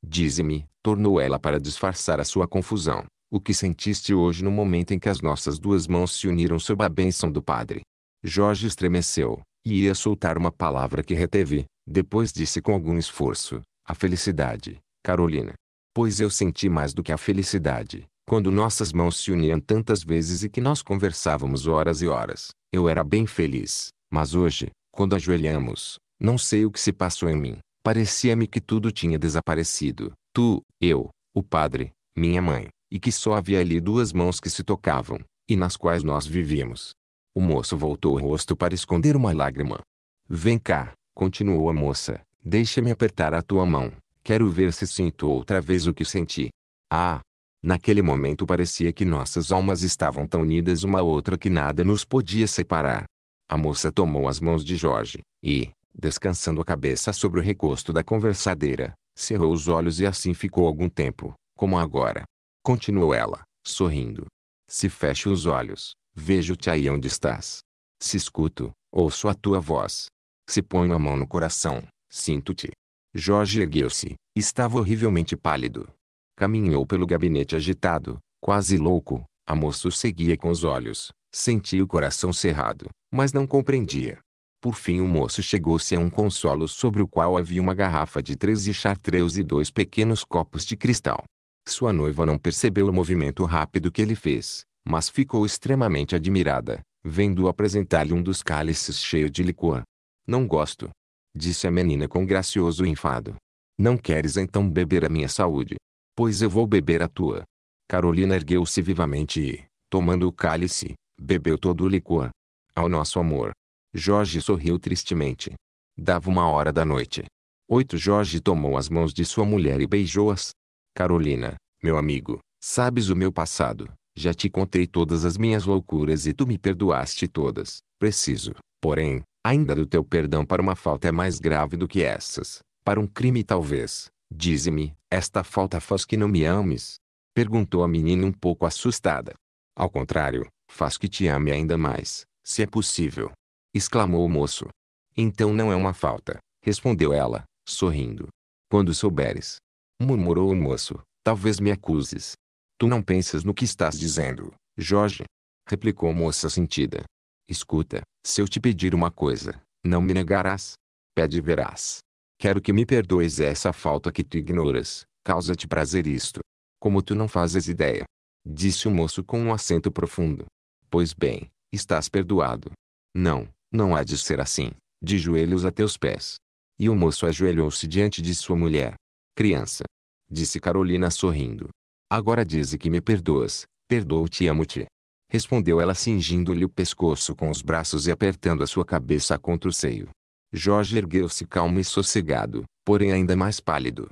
Dize-me, tornou ela para disfarçar a sua confusão, o que sentiste hoje no momento em que as nossas duas mãos se uniram sob a bênção do Padre. Jorge estremeceu, e ia soltar uma palavra que reteve, depois disse com algum esforço, a felicidade, Carolina. Pois eu senti mais do que a felicidade, quando nossas mãos se uniam tantas vezes e que nós conversávamos horas e horas, eu era bem feliz, mas hoje, quando ajoelhamos, não sei o que se passou em mim, Parecia-me que tudo tinha desaparecido. Tu, eu, o padre, minha mãe, e que só havia ali duas mãos que se tocavam, e nas quais nós vivíamos. O moço voltou o rosto para esconder uma lágrima. Vem cá, continuou a moça, deixa-me apertar a tua mão. Quero ver se sinto outra vez o que senti. Ah! Naquele momento parecia que nossas almas estavam tão unidas uma à outra que nada nos podia separar. A moça tomou as mãos de Jorge, e, descansando a cabeça sobre o recosto da conversadeira, cerrou os olhos e assim ficou algum tempo, como agora. Continuou ela, sorrindo. Se fecho os olhos, vejo-te aí onde estás. Se escuto, ouço a tua voz. Se ponho a mão no coração, sinto-te. Jorge ergueu-se, estava horrivelmente pálido. Caminhou pelo gabinete agitado, quase louco, a moça o seguia com os olhos, sentia o coração cerrado, mas não compreendia. Por fim o moço chegou-se a um consolo sobre o qual havia uma garrafa de treze chartreus e dois pequenos copos de cristal. Sua noiva não percebeu o movimento rápido que ele fez, mas ficou extremamente admirada, vendo-o apresentar-lhe um dos cálices cheio de licor. Não gosto. Disse a menina com gracioso enfado. Não queres então beber a minha saúde? Pois eu vou beber a tua. Carolina ergueu-se vivamente e, tomando o cálice, bebeu todo o licor. Ao nosso amor, Jorge sorriu tristemente. Dava uma hora da noite. Oito Jorge tomou as mãos de sua mulher e beijou-as. Carolina, meu amigo, sabes o meu passado. Já te contei todas as minhas loucuras e tu me perdoaste todas. Preciso, porém, ainda do teu perdão para uma falta mais grave do que essas. Para um crime talvez. Dize-me, esta falta faz que não me ames? Perguntou a menina um pouco assustada. Ao contrário, faz que te ame ainda mais, se é possível exclamou o moço. Então não é uma falta, respondeu ela, sorrindo. Quando souberes, murmurou o moço, talvez me acuses. Tu não pensas no que estás dizendo, Jorge, replicou a moça sentida. Escuta, se eu te pedir uma coisa, não me negarás? Pede e verás. Quero que me perdoes essa falta que tu ignoras, causa-te prazer isto. Como tu não fazes ideia. Disse o moço com um acento profundo. Pois bem, estás perdoado. Não, não há de ser assim, de joelhos a teus pés. E o moço ajoelhou-se diante de sua mulher. Criança, disse Carolina sorrindo. Agora dize que me perdoas, perdoo-te e amo-te. Respondeu ela cingindo-lhe o pescoço com os braços e apertando a sua cabeça contra o seio. Jorge ergueu-se calmo e sossegado, porém ainda mais pálido.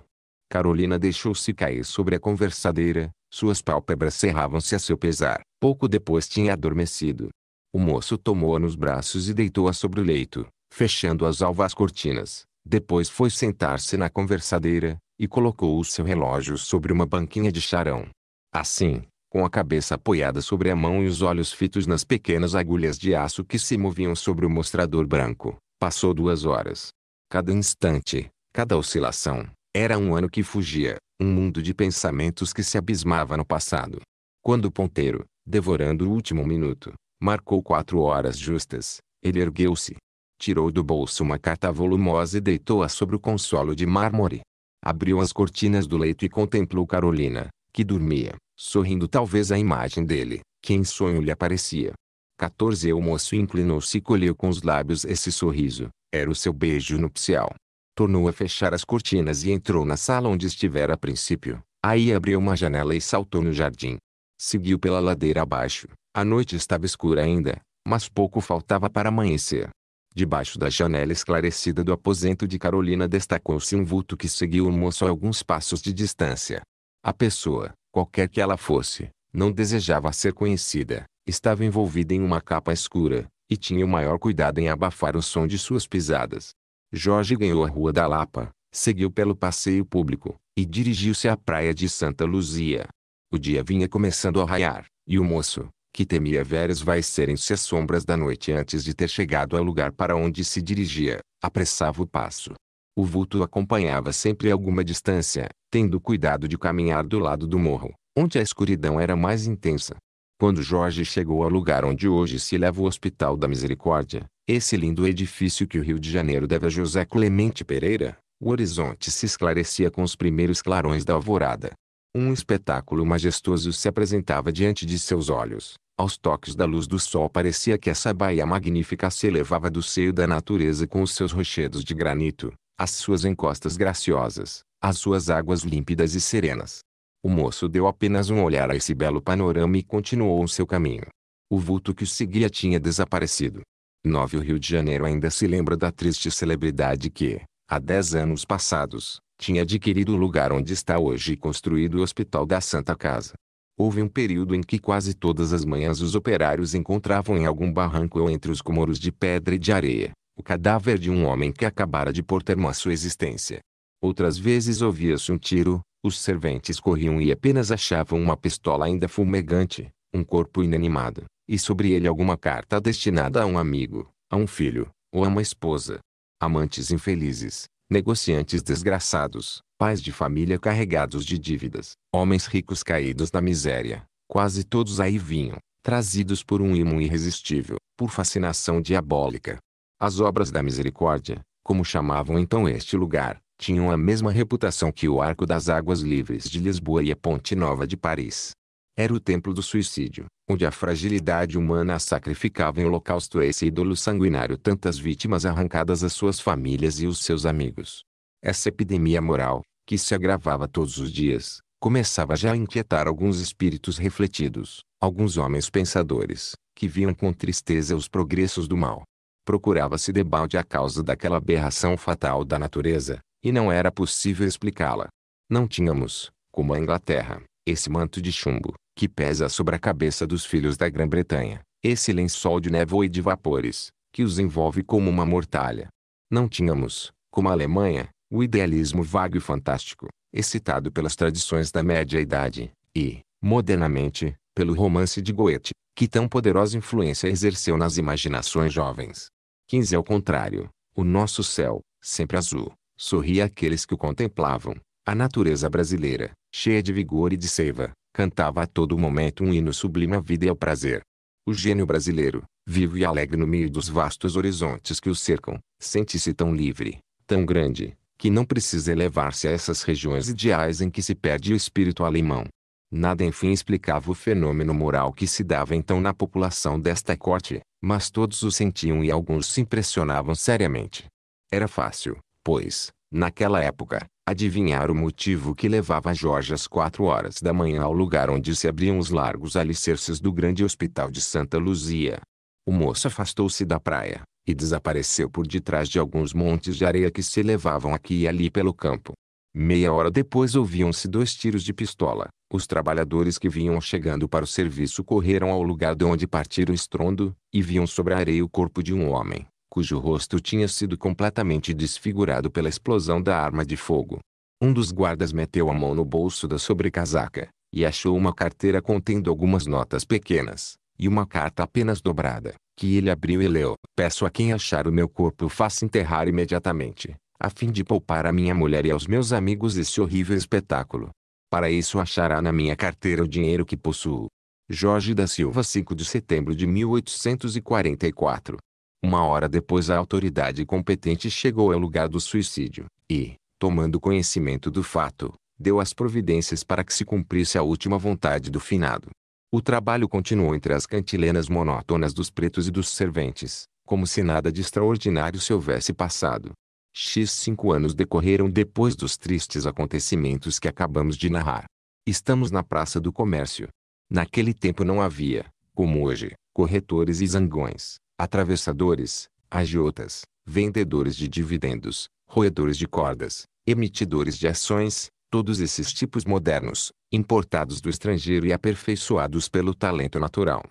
Carolina deixou-se cair sobre a conversadeira, suas pálpebras cerravam-se a seu pesar. Pouco depois tinha adormecido. O moço tomou-a nos braços e deitou-a sobre o leito, fechando as alvas cortinas. Depois foi sentar-se na conversadeira, e colocou o seu relógio sobre uma banquinha de charão. Assim, com a cabeça apoiada sobre a mão e os olhos fitos nas pequenas agulhas de aço que se moviam sobre o mostrador branco, passou duas horas. Cada instante, cada oscilação, era um ano que fugia, um mundo de pensamentos que se abismava no passado. Quando o ponteiro, devorando o último minuto, Marcou quatro horas justas. Ele ergueu-se. Tirou do bolso uma carta volumosa e deitou-a sobre o consolo de mármore. Abriu as cortinas do leito e contemplou Carolina, que dormia, sorrindo talvez à imagem dele, que em sonho lhe aparecia. 14 O moço inclinou-se e colheu com os lábios esse sorriso. Era o seu beijo nupcial. Tornou a fechar as cortinas e entrou na sala onde estivera a princípio. Aí abriu uma janela e saltou no jardim. Seguiu pela ladeira abaixo, a noite estava escura ainda, mas pouco faltava para amanhecer. Debaixo da janela esclarecida do aposento de Carolina destacou-se um vulto que seguiu o moço a alguns passos de distância. A pessoa, qualquer que ela fosse, não desejava ser conhecida, estava envolvida em uma capa escura, e tinha o maior cuidado em abafar o som de suas pisadas. Jorge ganhou a Rua da Lapa, seguiu pelo passeio público, e dirigiu-se à praia de Santa Luzia. O dia vinha começando a raiar, e o moço, que temia veres vai serem se as sombras da noite antes de ter chegado ao lugar para onde se dirigia, apressava o passo. O vulto acompanhava sempre alguma distância, tendo cuidado de caminhar do lado do morro, onde a escuridão era mais intensa. Quando Jorge chegou ao lugar onde hoje se leva o Hospital da Misericórdia, esse lindo edifício que o Rio de Janeiro deve a José Clemente Pereira, o horizonte se esclarecia com os primeiros clarões da alvorada. Um espetáculo majestoso se apresentava diante de seus olhos, aos toques da luz do sol parecia que essa baía magnífica se elevava do seio da natureza com os seus rochedos de granito, as suas encostas graciosas, as suas águas límpidas e serenas. O moço deu apenas um olhar a esse belo panorama e continuou o seu caminho. O vulto que o seguia tinha desaparecido. Nove O Rio de Janeiro ainda se lembra da triste celebridade que, há dez anos passados, tinha adquirido o lugar onde está hoje construído o Hospital da Santa Casa. Houve um período em que quase todas as manhãs os operários encontravam em algum barranco ou entre os comoros de pedra e de areia, o cadáver de um homem que acabara de pôr termo à sua existência. Outras vezes ouvia-se um tiro, os serventes corriam e apenas achavam uma pistola ainda fumegante, um corpo inanimado, e sobre ele alguma carta destinada a um amigo, a um filho, ou a uma esposa. Amantes infelizes, negociantes desgraçados, pais de família carregados de dívidas, homens ricos caídos na miséria. Quase todos aí vinham, trazidos por um ímã irresistível, por fascinação diabólica. As obras da misericórdia, como chamavam então este lugar, tinham a mesma reputação que o Arco das Águas Livres de Lisboa e a Ponte Nova de Paris. Era o templo do suicídio, onde a fragilidade humana sacrificava em holocausto a esse ídolo sanguinário tantas vítimas arrancadas às suas famílias e os seus amigos. Essa epidemia moral, que se agravava todos os dias, começava já a inquietar alguns espíritos refletidos, alguns homens pensadores, que viam com tristeza os progressos do mal. Procurava-se debalde a causa daquela aberração fatal da natureza, e não era possível explicá-la. Não tínhamos, como a Inglaterra, esse manto de chumbo, que pesa sobre a cabeça dos filhos da Grã-Bretanha, esse lençol de névoa e de vapores, que os envolve como uma mortalha. Não tínhamos, como a Alemanha, o idealismo vago e fantástico, excitado pelas tradições da média-idade, e, modernamente, pelo romance de Goethe, que tão poderosa influência exerceu nas imaginações jovens. 15 Ao contrário, o nosso céu, sempre azul, sorria àqueles que o contemplavam. A natureza brasileira, cheia de vigor e de seiva, cantava a todo momento um hino sublime à vida e ao prazer. O gênio brasileiro, vivo e alegre no meio dos vastos horizontes que o cercam, sente-se tão livre, tão grande, que não precisa elevar-se a essas regiões ideais em que se perde o espírito alemão. Nada enfim explicava o fenômeno moral que se dava então na população desta corte, mas todos o sentiam e alguns se impressionavam seriamente. Era fácil, pois, naquela época, adivinhar o motivo que levava Jorge às quatro horas da manhã ao lugar onde se abriam os largos alicerces do grande hospital de Santa Luzia. O moço afastou-se da praia, e desapareceu por detrás de alguns montes de areia que se elevavam aqui e ali pelo campo. Meia hora depois ouviam-se dois tiros de pistola. Os trabalhadores que vinham chegando para o serviço correram ao lugar de onde partira o estrondo, e viam sobre a areia o corpo de um homem, cujo rosto tinha sido completamente desfigurado pela explosão da arma de fogo. Um dos guardas meteu a mão no bolso da sobrecasaca, e achou uma carteira contendo algumas notas pequenas, e uma carta apenas dobrada que ele abriu e leu. Peço a quem achar o meu corpo faça enterrar imediatamente, a fim de poupar a minha mulher e aos meus amigos esse horrível espetáculo. Para isso achará na minha carteira o dinheiro que possuo. Jorge da Silva 5 de setembro de 1844. Uma hora depois a autoridade competente chegou ao lugar do suicídio, e, tomando conhecimento do fato, deu as providências para que se cumprisse a última vontade do finado. O trabalho continuou entre as cantilenas monótonas dos pretos e dos serventes, como se nada de extraordinário se houvesse passado. X cinco anos decorreram depois dos tristes acontecimentos que acabamos de narrar. Estamos na Praça do Comércio. Naquele tempo não havia, como hoje, corretores e zangões, atravessadores, agiotas, vendedores de dividendos, roedores de cordas, emitidores de ações, todos esses tipos modernos, importados do estrangeiro e aperfeiçoados pelo talento natural.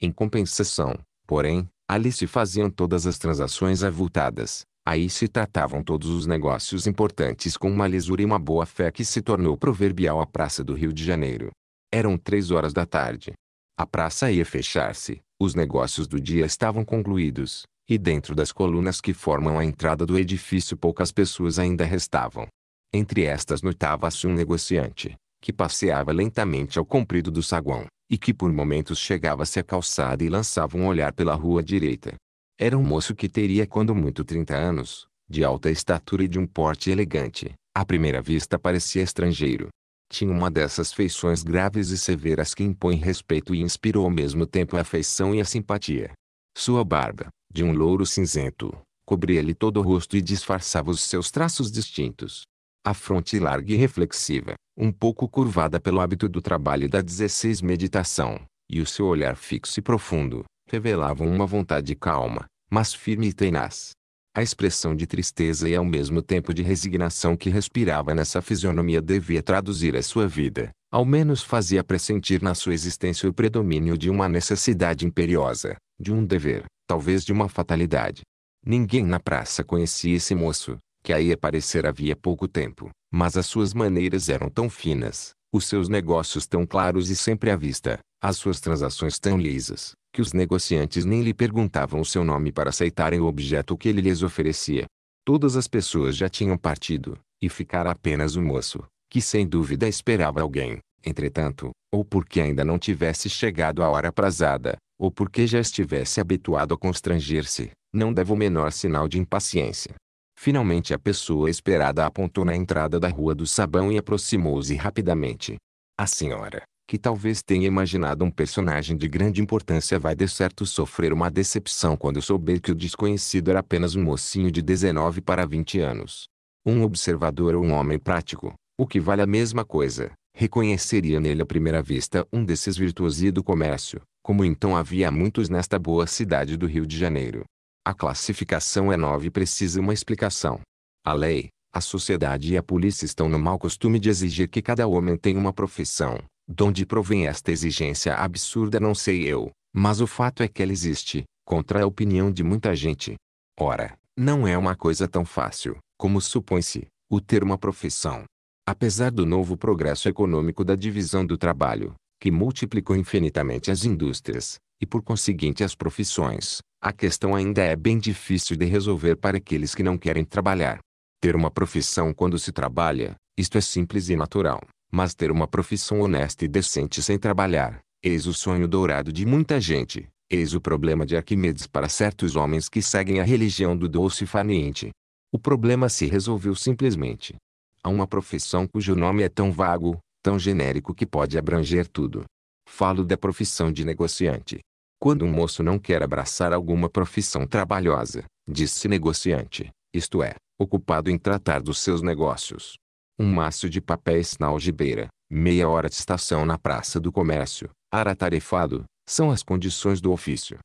Em compensação, porém, ali se faziam todas as transações avultadas, aí se tratavam todos os negócios importantes com uma lisura e uma boa fé que se tornou proverbial à Praça do Rio de Janeiro. Eram três horas da tarde. A praça ia fechar-se, os negócios do dia estavam concluídos, e dentro das colunas que formam a entrada do edifício poucas pessoas ainda restavam. Entre estas notava-se um negociante, que passeava lentamente ao comprido do saguão, e que por momentos chegava-se à calçada e lançava um olhar pela rua direita. Era um moço que teria quando muito 30 anos, de alta estatura e de um porte elegante. À primeira vista parecia estrangeiro. Tinha uma dessas feições graves e severas que impõem respeito e inspirou ao mesmo tempo a afeição e a simpatia. Sua barba, de um louro cinzento, cobria-lhe todo o rosto e disfarçava os seus traços distintos a fronte larga e reflexiva, um pouco curvada pelo hábito do trabalho e da 16 meditação, e o seu olhar fixo e profundo, revelavam uma vontade calma, mas firme e tenaz. A expressão de tristeza e ao mesmo tempo de resignação que respirava nessa fisionomia devia traduzir a sua vida, ao menos fazia pressentir na sua existência o predomínio de uma necessidade imperiosa, de um dever, talvez de uma fatalidade. Ninguém na praça conhecia esse moço, que aí aparecer havia pouco tempo, mas as suas maneiras eram tão finas, os seus negócios tão claros e sempre à vista, as suas transações tão lisas, que os negociantes nem lhe perguntavam o seu nome para aceitarem o objeto que ele lhes oferecia. Todas as pessoas já tinham partido, e ficara apenas o moço, que sem dúvida esperava alguém. Entretanto, ou porque ainda não tivesse chegado a hora aprazada, ou porque já estivesse habituado a constranger-se, não dava o menor sinal de impaciência. Finalmente a pessoa esperada apontou na entrada da rua do sabão e aproximou-se rapidamente. A senhora, que talvez tenha imaginado um personagem de grande importância vai de certo sofrer uma decepção quando souber que o desconhecido era apenas um mocinho de 19 para 20 anos. Um observador ou um homem prático, o que vale a mesma coisa, reconheceria nele à primeira vista um desses virtuosos do comércio, como então havia muitos nesta boa cidade do Rio de Janeiro. A classificação é nova e precisa uma explicação. A lei, a sociedade e a polícia estão no mau costume de exigir que cada homem tenha uma profissão. Donde provém esta exigência absurda não sei eu, mas o fato é que ela existe, contra a opinião de muita gente. Ora, não é uma coisa tão fácil, como supõe-se, o ter uma profissão. Apesar do novo progresso econômico da divisão do trabalho, que multiplicou infinitamente as indústrias, e por conseguinte as profissões, a questão ainda é bem difícil de resolver para aqueles que não querem trabalhar. Ter uma profissão quando se trabalha, isto é simples e natural, mas ter uma profissão honesta e decente sem trabalhar, eis o sonho dourado de muita gente, eis o problema de Arquimedes para certos homens que seguem a religião do doce faniente. O problema se resolveu simplesmente. Há uma profissão cujo nome é tão vago, tão genérico que pode abranger tudo. Falo da profissão de negociante. Quando um moço não quer abraçar alguma profissão trabalhosa, diz-se negociante, isto é, ocupado em tratar dos seus negócios. Um maço de papéis na algibeira, meia hora de estação na praça do comércio, ar atarefado, são as condições do ofício.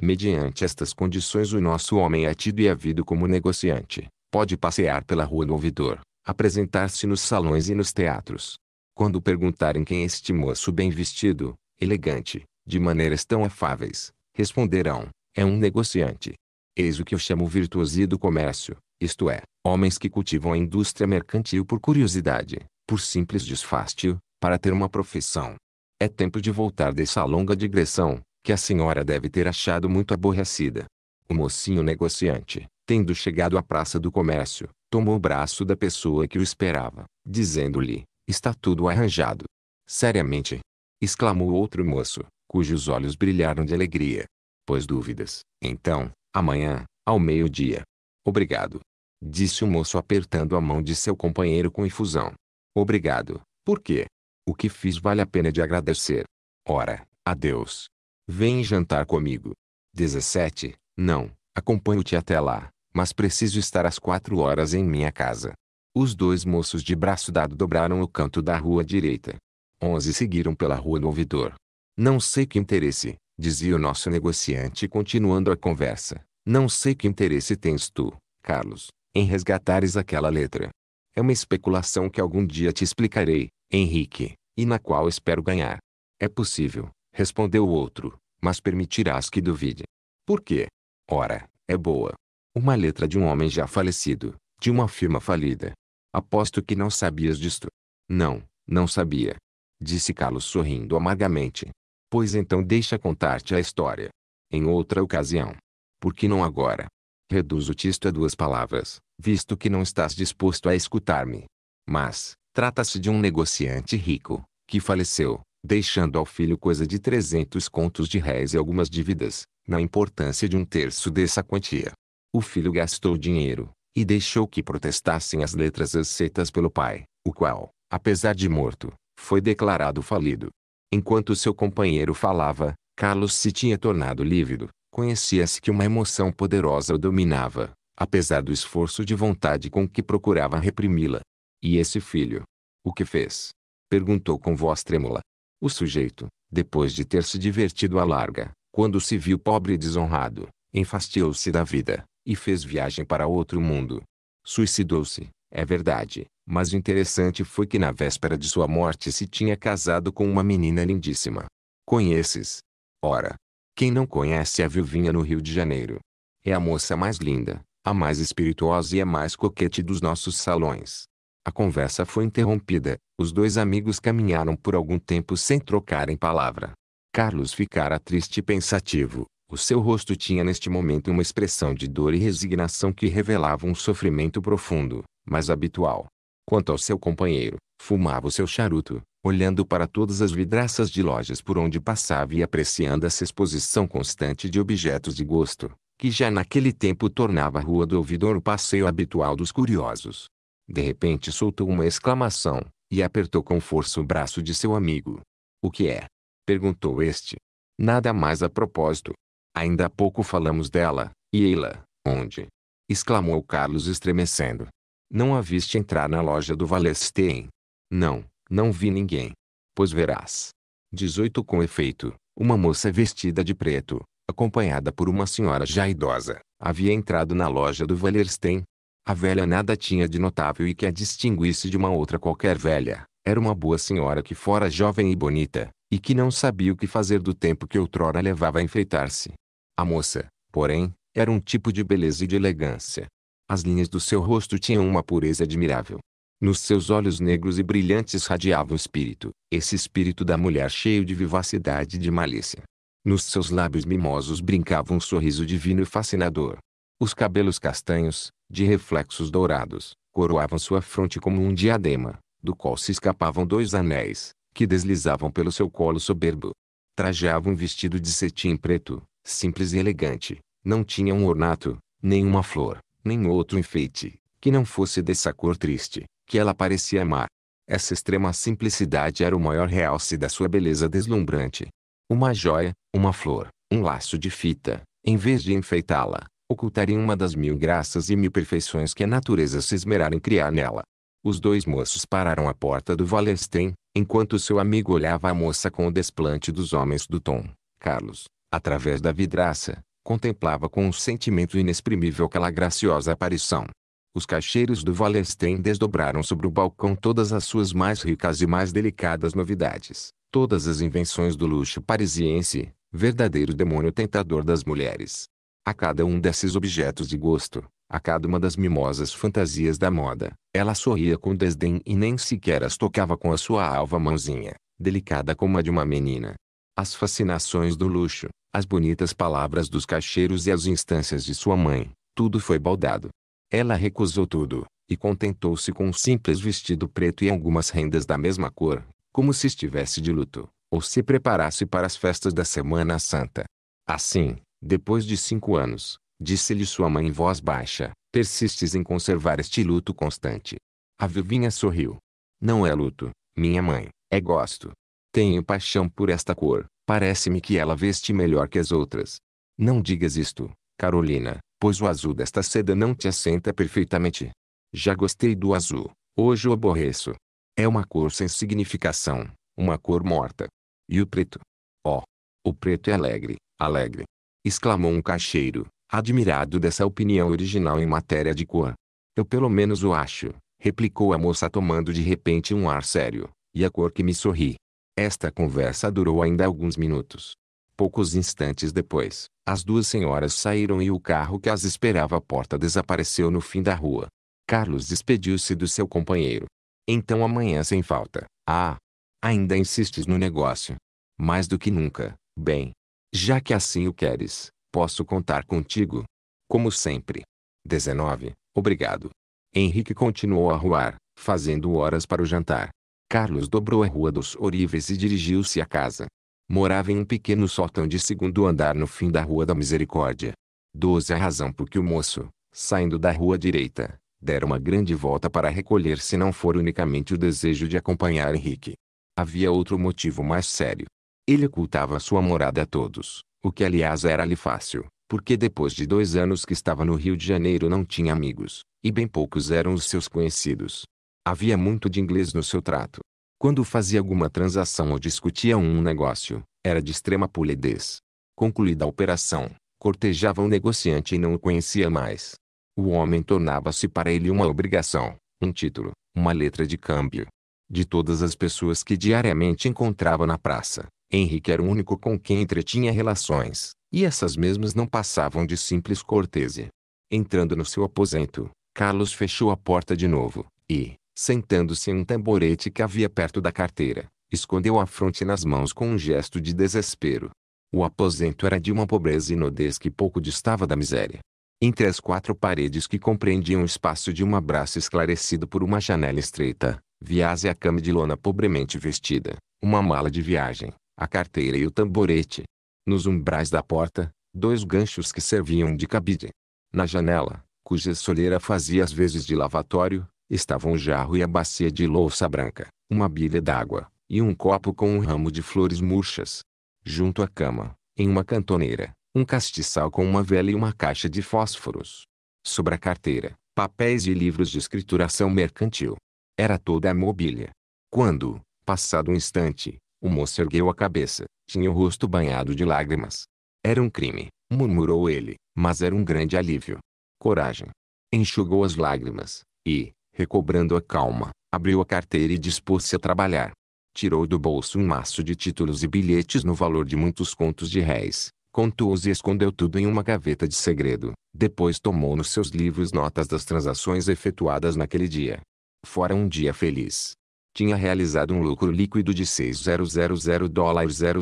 Mediante estas condições o nosso homem é tido e é havido como negociante, pode passear pela rua do ouvidor, apresentar-se nos salões e nos teatros. Quando perguntarem quem é este moço bem vestido, elegante, de maneiras tão afáveis, responderão, é um negociante. Eis o que eu chamo virtuosi do comércio, isto é, homens que cultivam a indústria mercantil por curiosidade, por simples desfástio, para ter uma profissão. É tempo de voltar dessa longa digressão, que a senhora deve ter achado muito aborrecida. O mocinho negociante, tendo chegado à praça do comércio, tomou o braço da pessoa que o esperava, dizendo-lhe, está tudo arranjado. Seriamente! exclamou outro moço, cujos olhos brilharam de alegria. Pois dúvidas, então, amanhã, ao meio-dia. Obrigado. Disse o moço apertando a mão de seu companheiro com efusão. Obrigado, por quê? O que fiz vale a pena de agradecer. Ora, adeus. Vem jantar comigo. 17. Não, acompanho-te até lá, mas preciso estar às quatro horas em minha casa. Os dois moços de braço dado dobraram o canto da rua direita. Onze seguiram pela rua do ouvidor. Não sei que interesse, dizia o nosso negociante continuando a conversa. Não sei que interesse tens tu, Carlos, em resgatares aquela letra. É uma especulação que algum dia te explicarei, Henrique, e na qual espero ganhar. É possível, respondeu o outro, mas permitirás que duvide. Por quê? Ora, é boa. Uma letra de um homem já falecido, de uma firma falida. Aposto que não sabias disto. Não, não sabia. Disse Carlos sorrindo amargamente. Pois então deixa contar-te a história. Em outra ocasião. por que não agora? Reduzo-te isto a duas palavras, visto que não estás disposto a escutar-me. Mas, trata-se de um negociante rico, que faleceu, deixando ao filho coisa de 300 contos de réis e algumas dívidas, na importância de um terço dessa quantia. O filho gastou dinheiro, e deixou que protestassem as letras aceitas pelo pai, o qual, apesar de morto, foi declarado falido. Enquanto seu companheiro falava, Carlos se tinha tornado lívido. Conhecia-se que uma emoção poderosa o dominava, apesar do esforço de vontade com que procurava reprimi-la. E esse filho? O que fez? Perguntou com voz trêmula. O sujeito, depois de ter se divertido à larga, quando se viu pobre e desonrado, enfastiou-se da vida, e fez viagem para outro mundo. Suicidou-se, é verdade, mas o interessante foi que na véspera de sua morte se tinha casado com uma menina lindíssima. Conheces? Ora, quem não conhece a viuvinha no Rio de Janeiro? É a moça mais linda, a mais espirituosa e a mais coquete dos nossos salões. A conversa foi interrompida. Os dois amigos caminharam por algum tempo sem trocarem palavra. Carlos ficara triste e pensativo. O seu rosto tinha neste momento uma expressão de dor e resignação que revelava um sofrimento profundo, mas habitual. Quanto ao seu companheiro, fumava o seu charuto, olhando para todas as vidraças de lojas por onde passava e apreciando essa exposição constante de objetos de gosto, que já naquele tempo tornava a Rua do Ouvidor o passeio habitual dos curiosos. De repente soltou uma exclamação, e apertou com força o braço de seu amigo. O que é? perguntou este. Nada mais a propósito. Ainda há pouco falamos dela, e ela, onde? exclamou Carlos estremecendo. Não a viste entrar na loja do Valestein? Não, não vi ninguém. Pois verás. 18 Com efeito, uma moça vestida de preto, acompanhada por uma senhora já idosa, havia entrado na loja do Valerstein. A velha nada tinha de notável e que a distinguisse de uma outra qualquer velha. Era uma boa senhora que fora jovem e bonita, e que não sabia o que fazer do tempo que outrora levava a enfeitar-se. A moça, porém, era um tipo de beleza e de elegância, as linhas do seu rosto tinham uma pureza admirável. Nos seus olhos negros e brilhantes radiava o espírito, esse espírito da mulher cheio de vivacidade e de malícia. Nos seus lábios mimosos brincava um sorriso divino e fascinador. Os cabelos castanhos, de reflexos dourados, coroavam sua fronte como um diadema, do qual se escapavam dois anéis, que deslizavam pelo seu colo soberbo. Trajava um vestido de cetim preto, simples e elegante, não tinha um ornato, nem uma flor, nem outro enfeite, que não fosse dessa cor triste, que ela parecia amar. Essa extrema simplicidade era o maior realce da sua beleza deslumbrante. Uma joia, uma flor, um laço de fita, em vez de enfeitá-la, ocultaria uma das mil graças e mil perfeições que a natureza se esmerara em criar nela. Os dois moços pararam à porta do Wallenstein, enquanto seu amigo olhava a moça com o desplante dos homens do Tom. Carlos, através da vidraça, contemplava com um sentimento inexprimível aquela graciosa aparição. Os caixeiros do Wallenstein desdobraram sobre o balcão todas as suas mais ricas e mais delicadas novidades, todas as invenções do luxo parisiense, verdadeiro demônio tentador das mulheres. A cada um desses objetos de gosto, a cada uma das mimosas fantasias da moda, ela sorria com desdém e nem sequer as tocava com a sua alva mãozinha, delicada como a de uma menina. As fascinações do luxo, as bonitas palavras dos caixeiros e as instâncias de sua mãe, tudo foi baldado. Ela recusou tudo, e contentou-se com um simples vestido preto e algumas rendas da mesma cor, como se estivesse de luto, ou se preparasse para as festas da Semana Santa. Assim, depois de cinco anos, disse-lhe sua mãe em voz baixa, persistes em conservar este luto constante. A viuvinha sorriu. Não é luto, minha mãe, é gosto. Tenho paixão por esta cor, Parece-me que ela veste melhor que as outras. Não digas isto, Carolina, pois o azul desta seda não te assenta perfeitamente. Já gostei do azul, hoje o aborreço. É uma cor sem significação, uma cor morta. E o preto? Oh! O preto é alegre, alegre! exclamou um caixeiro, admirado dessa opinião original em matéria de cor. Eu pelo menos o acho, replicou a moça tomando de repente um ar sério, e a cor que me sorri, esta conversa durou ainda alguns minutos. Poucos instantes depois, as duas senhoras saíram e o carro que as esperava à porta desapareceu no fim da rua. Carlos despediu-se do seu companheiro. Então amanhã sem falta. Ah! Ainda insistes no negócio. Mais do que nunca. Bem. Já que assim o queres, posso contar contigo. Como sempre. 19. Obrigado. Henrique continuou a ruar, fazendo horas para o jantar. Carlos dobrou a rua dos Ourives e dirigiu-se à casa. Morava em um pequeno sótão de segundo andar no fim da Rua da Misericórdia. Doze a razão por que o moço, saindo da rua direita, dera uma grande volta para recolher se não for unicamente o desejo de acompanhar Henrique. Havia outro motivo mais sério. Ele ocultava sua morada a todos, o que aliás era-lhe fácil, porque depois de dois anos que estava no Rio de Janeiro não tinha amigos, e bem poucos eram os seus conhecidos. Havia muito de inglês no seu trato. Quando fazia alguma transação ou discutia um negócio, era de extrema polidez. Concluída a operação, cortejava o um negociante e não o conhecia mais. O homem tornava-se para ele uma obrigação, um título, uma letra de câmbio. De todas as pessoas que diariamente encontrava na praça, Henrique era o único com quem entretinha relações, e essas mesmas não passavam de simples cortesia. Entrando no seu aposento, Carlos fechou a porta de novo, e, Sentando-se em um tamborete que havia perto da carteira, escondeu a fronte nas mãos com um gesto de desespero. O aposento era de uma pobreza inodez que pouco distava da miséria. Entre as quatro paredes que compreendiam o espaço de um abraço esclarecido por uma janela estreita, viase a cama de lona pobremente vestida, uma mala de viagem, a carteira e o tamborete. Nos umbrais da porta, dois ganchos que serviam de cabide. Na janela, cuja soleira fazia às vezes de lavatório, Estavam um jarro e a bacia de louça branca, uma bilha d'água, e um copo com um ramo de flores murchas. Junto à cama, em uma cantoneira, um castiçal com uma vela e uma caixa de fósforos. Sobre a carteira, papéis e livros de escrituração mercantil. Era toda a mobília. Quando, passado um instante, o moço ergueu a cabeça, tinha o rosto banhado de lágrimas. Era um crime, murmurou ele, mas era um grande alívio. Coragem. Enxugou as lágrimas, e, Recobrando a calma, abriu a carteira e dispôs-se a trabalhar. Tirou do bolso um maço de títulos e bilhetes no valor de muitos contos de réis, contou-os e escondeu tudo em uma gaveta de segredo. Depois tomou nos seus livros notas das transações efetuadas naquele dia. Fora um dia feliz. Tinha realizado um lucro líquido de 6.000 dólares 000.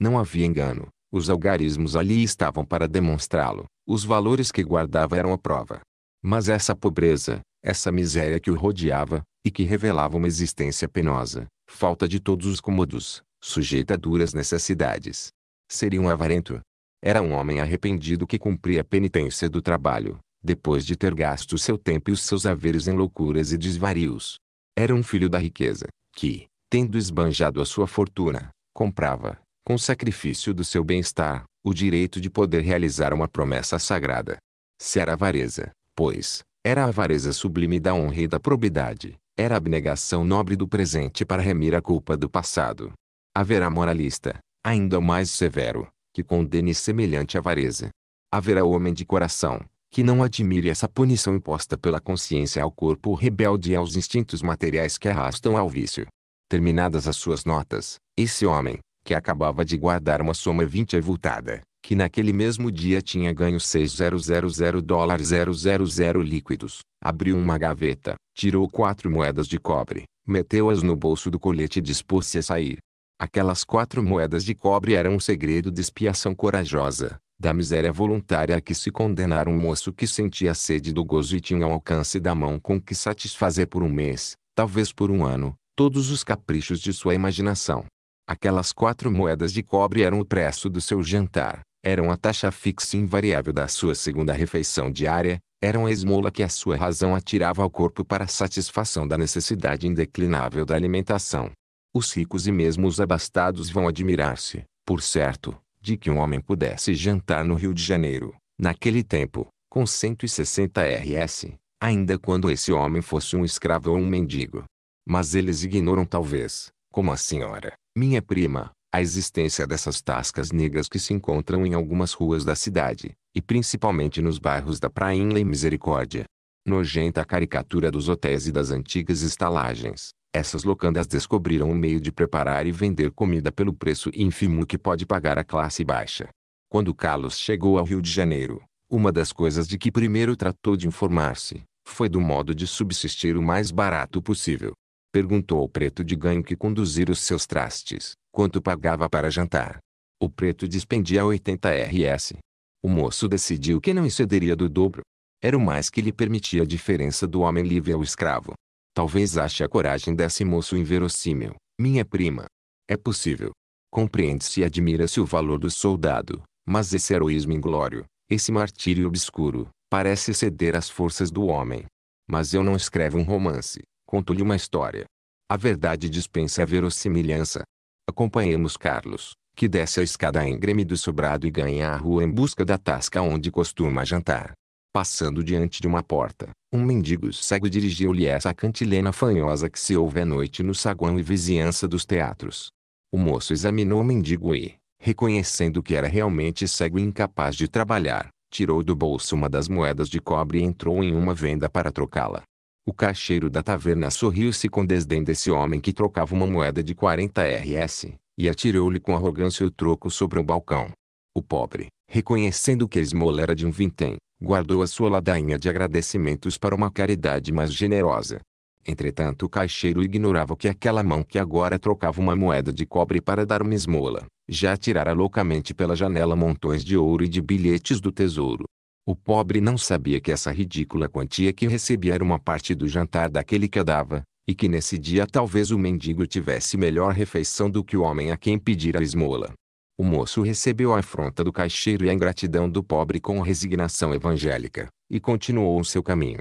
Não havia engano. Os algarismos ali estavam para demonstrá-lo. Os valores que guardava eram a prova. Mas essa pobreza, essa miséria que o rodeava, e que revelava uma existência penosa, falta de todos os cômodos, sujeita a duras necessidades. Seria um avarento. Era um homem arrependido que cumpria a penitência do trabalho, depois de ter gasto seu tempo e os seus haveres em loucuras e desvarios. Era um filho da riqueza, que, tendo esbanjado a sua fortuna, comprava, com sacrifício do seu bem-estar, o direito de poder realizar uma promessa sagrada. Se era avareza, pois, era a avareza sublime da honra e da probidade. Era a abnegação nobre do presente para remir a culpa do passado. Haverá moralista, ainda mais severo, que condene semelhante avareza. Haverá homem de coração, que não admire essa punição imposta pela consciência ao corpo rebelde e aos instintos materiais que arrastam ao vício. Terminadas as suas notas, esse homem, que acabava de guardar uma soma vinte avultada, que naquele mesmo dia tinha ganho 6000 dólares 000 líquidos, abriu uma gaveta, tirou quatro moedas de cobre, meteu-as no bolso do colete e dispôs-se a sair. Aquelas quatro moedas de cobre eram um segredo de expiação corajosa, da miséria voluntária a que se condenara um moço que sentia sede do gozo e tinha ao alcance da mão com que satisfazer por um mês, talvez por um ano, todos os caprichos de sua imaginação. Aquelas quatro moedas de cobre eram o preço do seu jantar, eram a taxa fixa e invariável da sua segunda refeição diária, eram a esmola que a sua razão atirava ao corpo para a satisfação da necessidade indeclinável da alimentação. Os ricos e mesmo os abastados vão admirar-se, por certo, de que um homem pudesse jantar no Rio de Janeiro, naquele tempo, com 160 RS, ainda quando esse homem fosse um escravo ou um mendigo. Mas eles ignoram talvez, como a senhora, minha prima, a existência dessas tascas negras que se encontram em algumas ruas da cidade, e principalmente nos bairros da Prainha e Misericórdia. Nojenta a caricatura dos hotéis e das antigas estalagens, essas locandas descobriram um meio de preparar e vender comida pelo preço ínfimo que pode pagar a classe baixa. Quando Carlos chegou ao Rio de Janeiro, uma das coisas de que primeiro tratou de informar-se, foi do modo de subsistir o mais barato possível. Perguntou ao preto de ganho que conduzira os seus trastes, quanto pagava para jantar. O preto dispendia 80 RS. O moço decidiu que não excederia do dobro. Era o mais que lhe permitia a diferença do homem livre ao escravo. Talvez ache a coragem desse moço inverossímil, minha prima. É possível. Compreende-se e admira-se o valor do soldado, mas esse heroísmo inglório, esse martírio obscuro, parece ceder às forças do homem. Mas eu não escrevo um romance, Conto-lhe uma história. A verdade dispensa a verossimilhança. Acompanhemos Carlos, que desce a escada íngreme do sobrado e ganha a rua em busca da tasca onde costuma jantar. Passando diante de uma porta, um mendigo cego dirigiu-lhe essa cantilena fanhosa que se ouve à noite no saguão e vizinhança dos teatros. O moço examinou o mendigo e, reconhecendo que era realmente cego e incapaz de trabalhar, tirou do bolso uma das moedas de cobre e entrou em uma venda para trocá-la. O caixeiro da taverna sorriu-se com desdém desse homem que trocava uma moeda de 40 RS, e atirou-lhe com arrogância o troco sobre o balcão. O pobre, reconhecendo que a esmola era de um vintém, guardou a sua ladainha de agradecimentos para uma caridade mais generosa. Entretanto o caixeiro ignorava que aquela mão que agora trocava uma moeda de cobre para dar uma esmola, já atirara loucamente pela janela montões de ouro e de bilhetes do tesouro, o pobre não sabia que essa ridícula quantia que recebia era uma parte do jantar daquele que a dava, e que nesse dia talvez o mendigo tivesse melhor refeição do que o homem a quem pedira a esmola. O moço recebeu a afronta do caixeiro e a ingratidão do pobre com resignação evangélica, e continuou o seu caminho.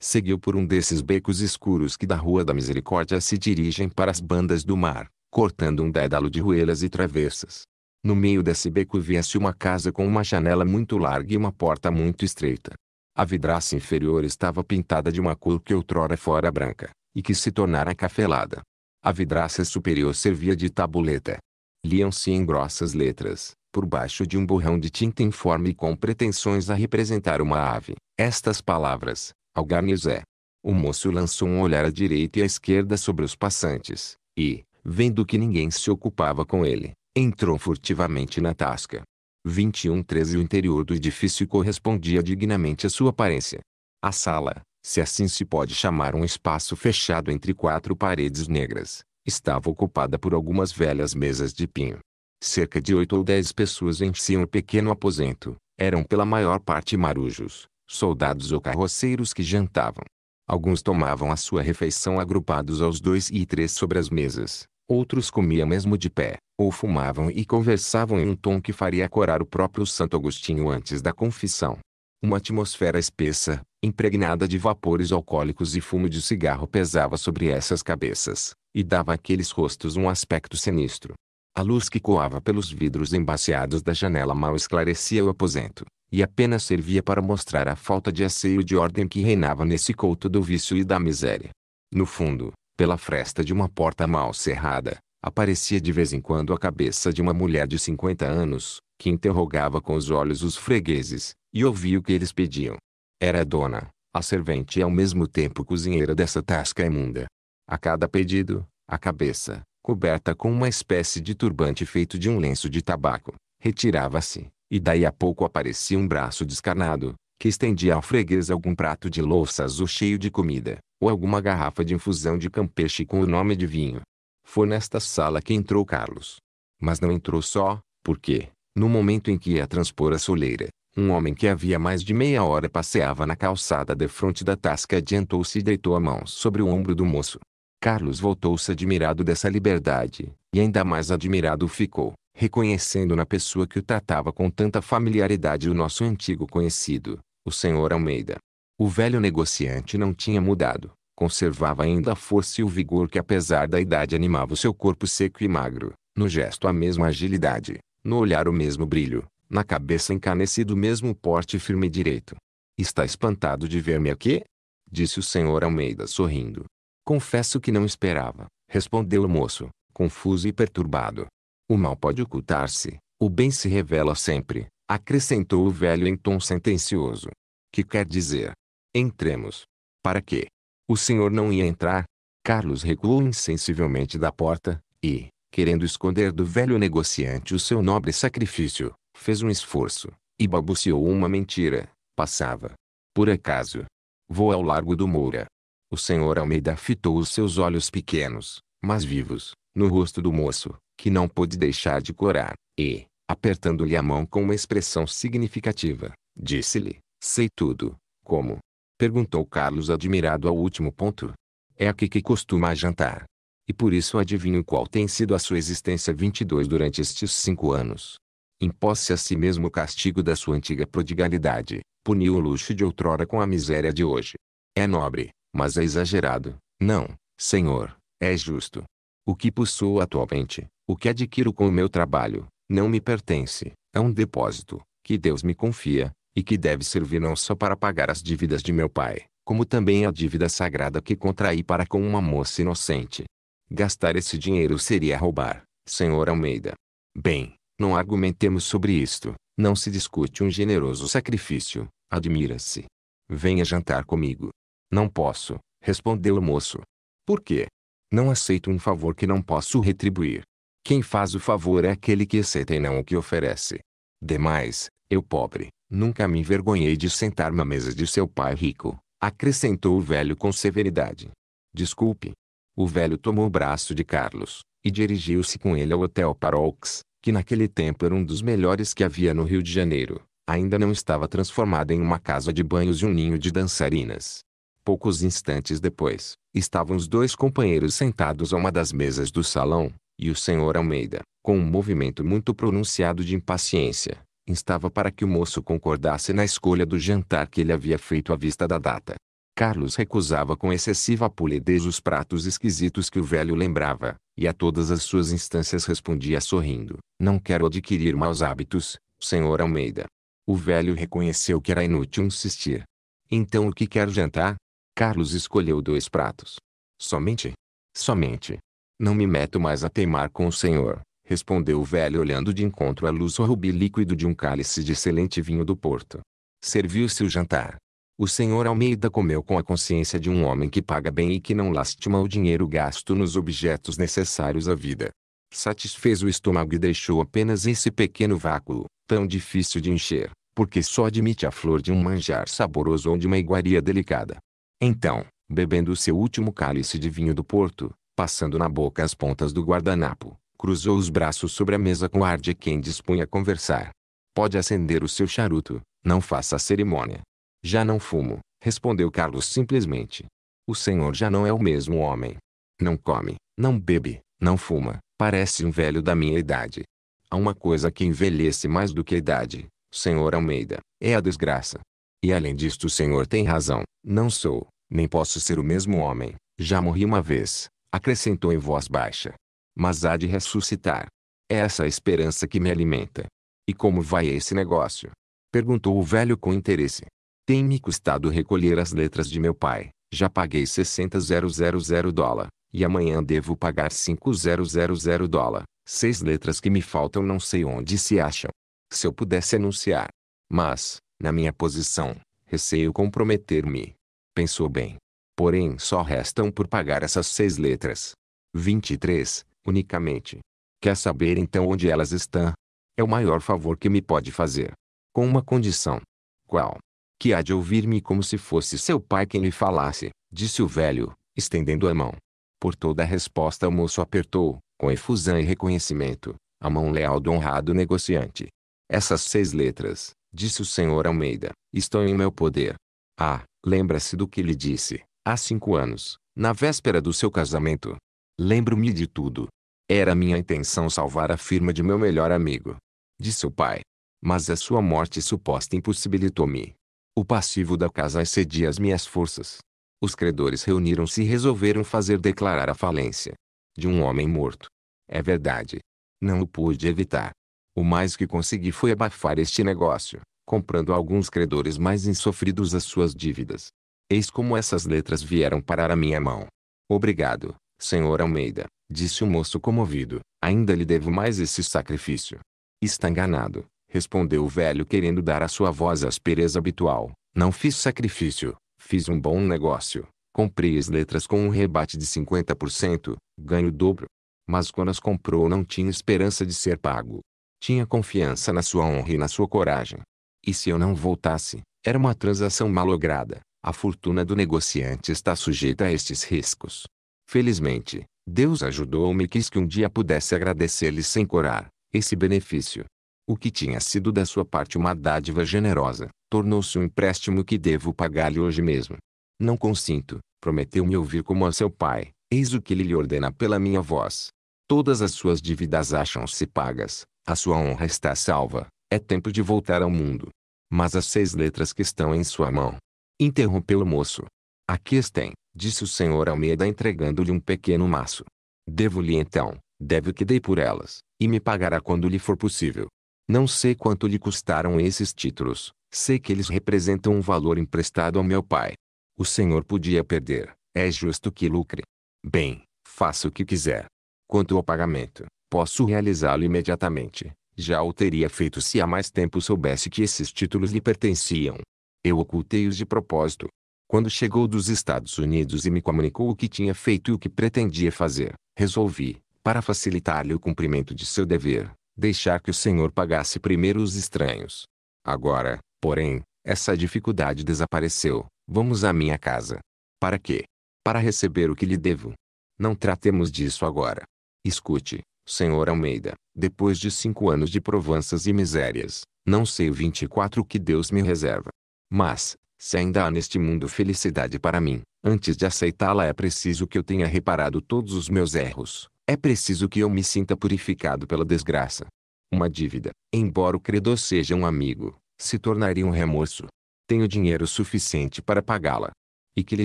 Seguiu por um desses becos escuros que da Rua da Misericórdia se dirigem para as bandas do mar, cortando um dédalo de ruelas e travessas. No meio desse beco via-se uma casa com uma janela muito larga e uma porta muito estreita. A vidraça inferior estava pintada de uma cor que outrora fora branca, e que se tornara cafelada. A vidraça superior servia de tabuleta. Liam-se em grossas letras, por baixo de um borrão de tinta informe com pretensões a representar uma ave, estas palavras, garnizé. O moço lançou um olhar à direita e à esquerda sobre os passantes, e, vendo que ninguém se ocupava com ele, entrou furtivamente na tasca. 13 O interior do edifício correspondia dignamente à sua aparência. A sala, se assim se pode chamar um espaço fechado entre quatro paredes negras, estava ocupada por algumas velhas mesas de pinho. Cerca de oito ou dez pessoas enchiam o pequeno aposento, eram pela maior parte marujos, soldados ou carroceiros que jantavam. Alguns tomavam a sua refeição agrupados aos dois e três sobre as mesas, Outros comiam mesmo de pé, ou fumavam e conversavam em um tom que faria corar o próprio Santo Agostinho antes da confissão. Uma atmosfera espessa, impregnada de vapores alcoólicos e fumo de cigarro pesava sobre essas cabeças, e dava àqueles rostos um aspecto sinistro. A luz que coava pelos vidros embaciados da janela mal esclarecia o aposento, e apenas servia para mostrar a falta de asseio de ordem que reinava nesse couto do vício e da miséria. No fundo, pela fresta de uma porta mal cerrada, aparecia de vez em quando a cabeça de uma mulher de 50 anos, que interrogava com os olhos os fregueses, e ouvia o que eles pediam. Era a dona, a servente e ao mesmo tempo cozinheira dessa tasca imunda. A cada pedido, a cabeça, coberta com uma espécie de turbante feito de um lenço de tabaco, retirava-se, e daí a pouco aparecia um braço descarnado, que estendia ao freguês algum prato de louça azul cheio de comida, ou alguma garrafa de infusão de campeche com o nome de vinho. Foi nesta sala que entrou Carlos. Mas não entrou só, porque, no momento em que ia transpor a soleira, um homem que havia mais de meia hora passeava na calçada defronte da tasca adiantou-se e deitou a mão sobre o ombro do moço. Carlos voltou-se admirado dessa liberdade, e ainda mais admirado ficou, reconhecendo na pessoa que o tratava com tanta familiaridade o nosso antigo conhecido, o senhor Almeida. O velho negociante não tinha mudado, conservava ainda a força e o vigor que apesar da idade animava o seu corpo seco e magro, no gesto a mesma agilidade, no olhar o mesmo brilho, na cabeça encanecido o mesmo porte firme e direito. Está espantado de ver-me aqui? Disse o senhor Almeida sorrindo. Confesso que não esperava, respondeu o moço, confuso e perturbado. O mal pode ocultar-se, o bem se revela sempre, acrescentou o velho em tom sentencioso. Que quer dizer? Entremos. Para quê O senhor não ia entrar? Carlos recuou insensivelmente da porta, e, querendo esconder do velho negociante o seu nobre sacrifício, fez um esforço, e balbuciou uma mentira. Passava. Por acaso. Vou ao Largo do Moura. O senhor Almeida fitou os seus olhos pequenos, mas vivos, no rosto do moço, que não pôde deixar de corar, e, apertando-lhe a mão com uma expressão significativa, disse-lhe, sei tudo, como, Perguntou Carlos admirado ao último ponto. É aqui que costuma jantar. E por isso adivinho qual tem sido a sua existência 22 durante estes cinco anos. impõe-se a si mesmo o castigo da sua antiga prodigalidade, puniu o luxo de outrora com a miséria de hoje. É nobre, mas é exagerado. Não, senhor, é justo. O que possuo atualmente, o que adquiro com o meu trabalho, não me pertence, é um depósito, que Deus me confia, e que deve servir não só para pagar as dívidas de meu pai, como também a dívida sagrada que contraí para com uma moça inocente. Gastar esse dinheiro seria roubar, senhor Almeida. Bem, não argumentemos sobre isto, não se discute um generoso sacrifício, admira-se. Venha jantar comigo. Não posso, respondeu o moço. Por quê? Não aceito um favor que não posso retribuir. Quem faz o favor é aquele que aceita e não o que oferece. Demais, eu pobre, Nunca me envergonhei de sentar-me à mesa de seu pai rico, acrescentou o velho com severidade. Desculpe. O velho tomou o braço de Carlos, e dirigiu-se com ele ao Hotel Parox, que naquele tempo era um dos melhores que havia no Rio de Janeiro. Ainda não estava transformada em uma casa de banhos e um ninho de dançarinas. Poucos instantes depois, estavam os dois companheiros sentados a uma das mesas do salão, e o senhor Almeida, com um movimento muito pronunciado de impaciência, instava para que o moço concordasse na escolha do jantar que ele havia feito à vista da data. Carlos recusava com excessiva polidez os pratos esquisitos que o velho lembrava, e a todas as suas instâncias respondia sorrindo: Não quero adquirir maus hábitos, senhor Almeida. O velho reconheceu que era inútil insistir. Então o que quer jantar? Carlos escolheu dois pratos. Somente? Somente. Não me meto mais a teimar com o senhor, respondeu o velho olhando de encontro à luz o rubi líquido de um cálice de excelente vinho do Porto. Serviu-se o jantar. O senhor Almeida comeu com a consciência de um homem que paga bem e que não lastima o dinheiro gasto nos objetos necessários à vida. Satisfez o estômago e deixou apenas esse pequeno vácuo, tão difícil de encher, porque só admite a flor de um manjar saboroso ou de uma iguaria delicada. Então, bebendo o seu último cálice de vinho do Porto, passando na boca as pontas do guardanapo, cruzou os braços sobre a mesa com ar de quem dispunha a conversar. Pode acender o seu charuto, não faça cerimônia. Já não fumo, respondeu Carlos simplesmente. O senhor já não é o mesmo homem. Não come, não bebe, não fuma, parece um velho da minha idade. Há uma coisa que envelhece mais do que a idade, senhor Almeida, é a desgraça. E além disto o senhor tem razão, não sou, nem posso ser o mesmo homem, já morri uma vez, acrescentou em voz baixa mas há de ressuscitar. É essa a esperança que me alimenta. E como vai esse negócio? Perguntou o velho com interesse. Tem-me custado recolher as letras de meu pai. Já paguei 60.000 dólar, e amanhã devo pagar 5.000 dólar. Seis letras que me faltam não sei onde se acham. Se eu pudesse anunciar. Mas, na minha posição, receio comprometer-me. Pensou bem. Porém, só restam por pagar essas seis letras. 23 unicamente. Quer saber então onde elas estão? É o maior favor que me pode fazer. Com uma condição. Qual? Que há de ouvir-me como se fosse seu pai quem lhe falasse, disse o velho, estendendo a mão. Por toda a resposta o moço apertou, com efusão e reconhecimento, a mão leal do honrado negociante. Essas seis letras, disse o senhor Almeida, estão em meu poder. Ah, lembra-se do que lhe disse, há cinco anos, na véspera do seu casamento. Lembro-me de tudo. Era minha intenção salvar a firma de meu melhor amigo. Disse o pai. Mas a sua morte suposta impossibilitou-me. O passivo da casa excedia as minhas forças. Os credores reuniram-se e resolveram fazer declarar a falência. De um homem morto. É verdade. Não o pude evitar. O mais que consegui foi abafar este negócio, comprando alguns credores mais insofridos as suas dívidas. Eis como essas letras vieram parar a minha mão. Obrigado, Sr. Almeida, disse o moço comovido, ainda lhe devo mais esse sacrifício. Está enganado, respondeu o velho querendo dar à sua voz a aspereza habitual. Não fiz sacrifício, fiz um bom negócio. Comprei as letras com um rebate de 50%, ganho o dobro. Mas quando as comprou não tinha esperança de ser pago. Tinha confiança na sua honra e na sua coragem. E se eu não voltasse, era uma transação malograda. A fortuna do negociante está sujeita a estes riscos. Felizmente, Deus ajudou-me e quis que um dia pudesse agradecer-lhe sem corar, esse benefício. O que tinha sido da sua parte uma dádiva generosa, tornou-se um empréstimo que devo pagar-lhe hoje mesmo. Não consinto, prometeu-me ouvir como a seu pai, eis o que ele lhe ordena pela minha voz. Todas as suas dívidas acham-se pagas, a sua honra está salva, é tempo de voltar ao mundo. Mas as seis letras que estão em sua mão. Interrompeu o moço. Aqui estão disse o Sr. Almeida entregando-lhe um pequeno maço. Devo-lhe então, deve o que dei por elas, e me pagará quando lhe for possível. Não sei quanto lhe custaram esses títulos, sei que eles representam um valor emprestado ao meu pai. O senhor podia perder, é justo que lucre. Bem, faça o que quiser. Quanto ao pagamento, posso realizá-lo imediatamente. Já o teria feito se há mais tempo soubesse que esses títulos lhe pertenciam. Eu ocultei-os de propósito, quando chegou dos Estados Unidos e me comunicou o que tinha feito e o que pretendia fazer, resolvi, para facilitar-lhe o cumprimento de seu dever, deixar que o senhor pagasse primeiro os estranhos. Agora, porém, essa dificuldade desapareceu. Vamos à minha casa. Para quê? Para receber o que lhe devo. Não tratemos disso agora. Escute, senhor Almeida, depois de cinco anos de provanças e misérias, não sei o 24 que Deus me reserva. Mas, se ainda há neste mundo felicidade para mim, antes de aceitá-la é preciso que eu tenha reparado todos os meus erros. É preciso que eu me sinta purificado pela desgraça. Uma dívida, embora o credor seja um amigo, se tornaria um remorso. Tenho dinheiro suficiente para pagá-la. E que lhe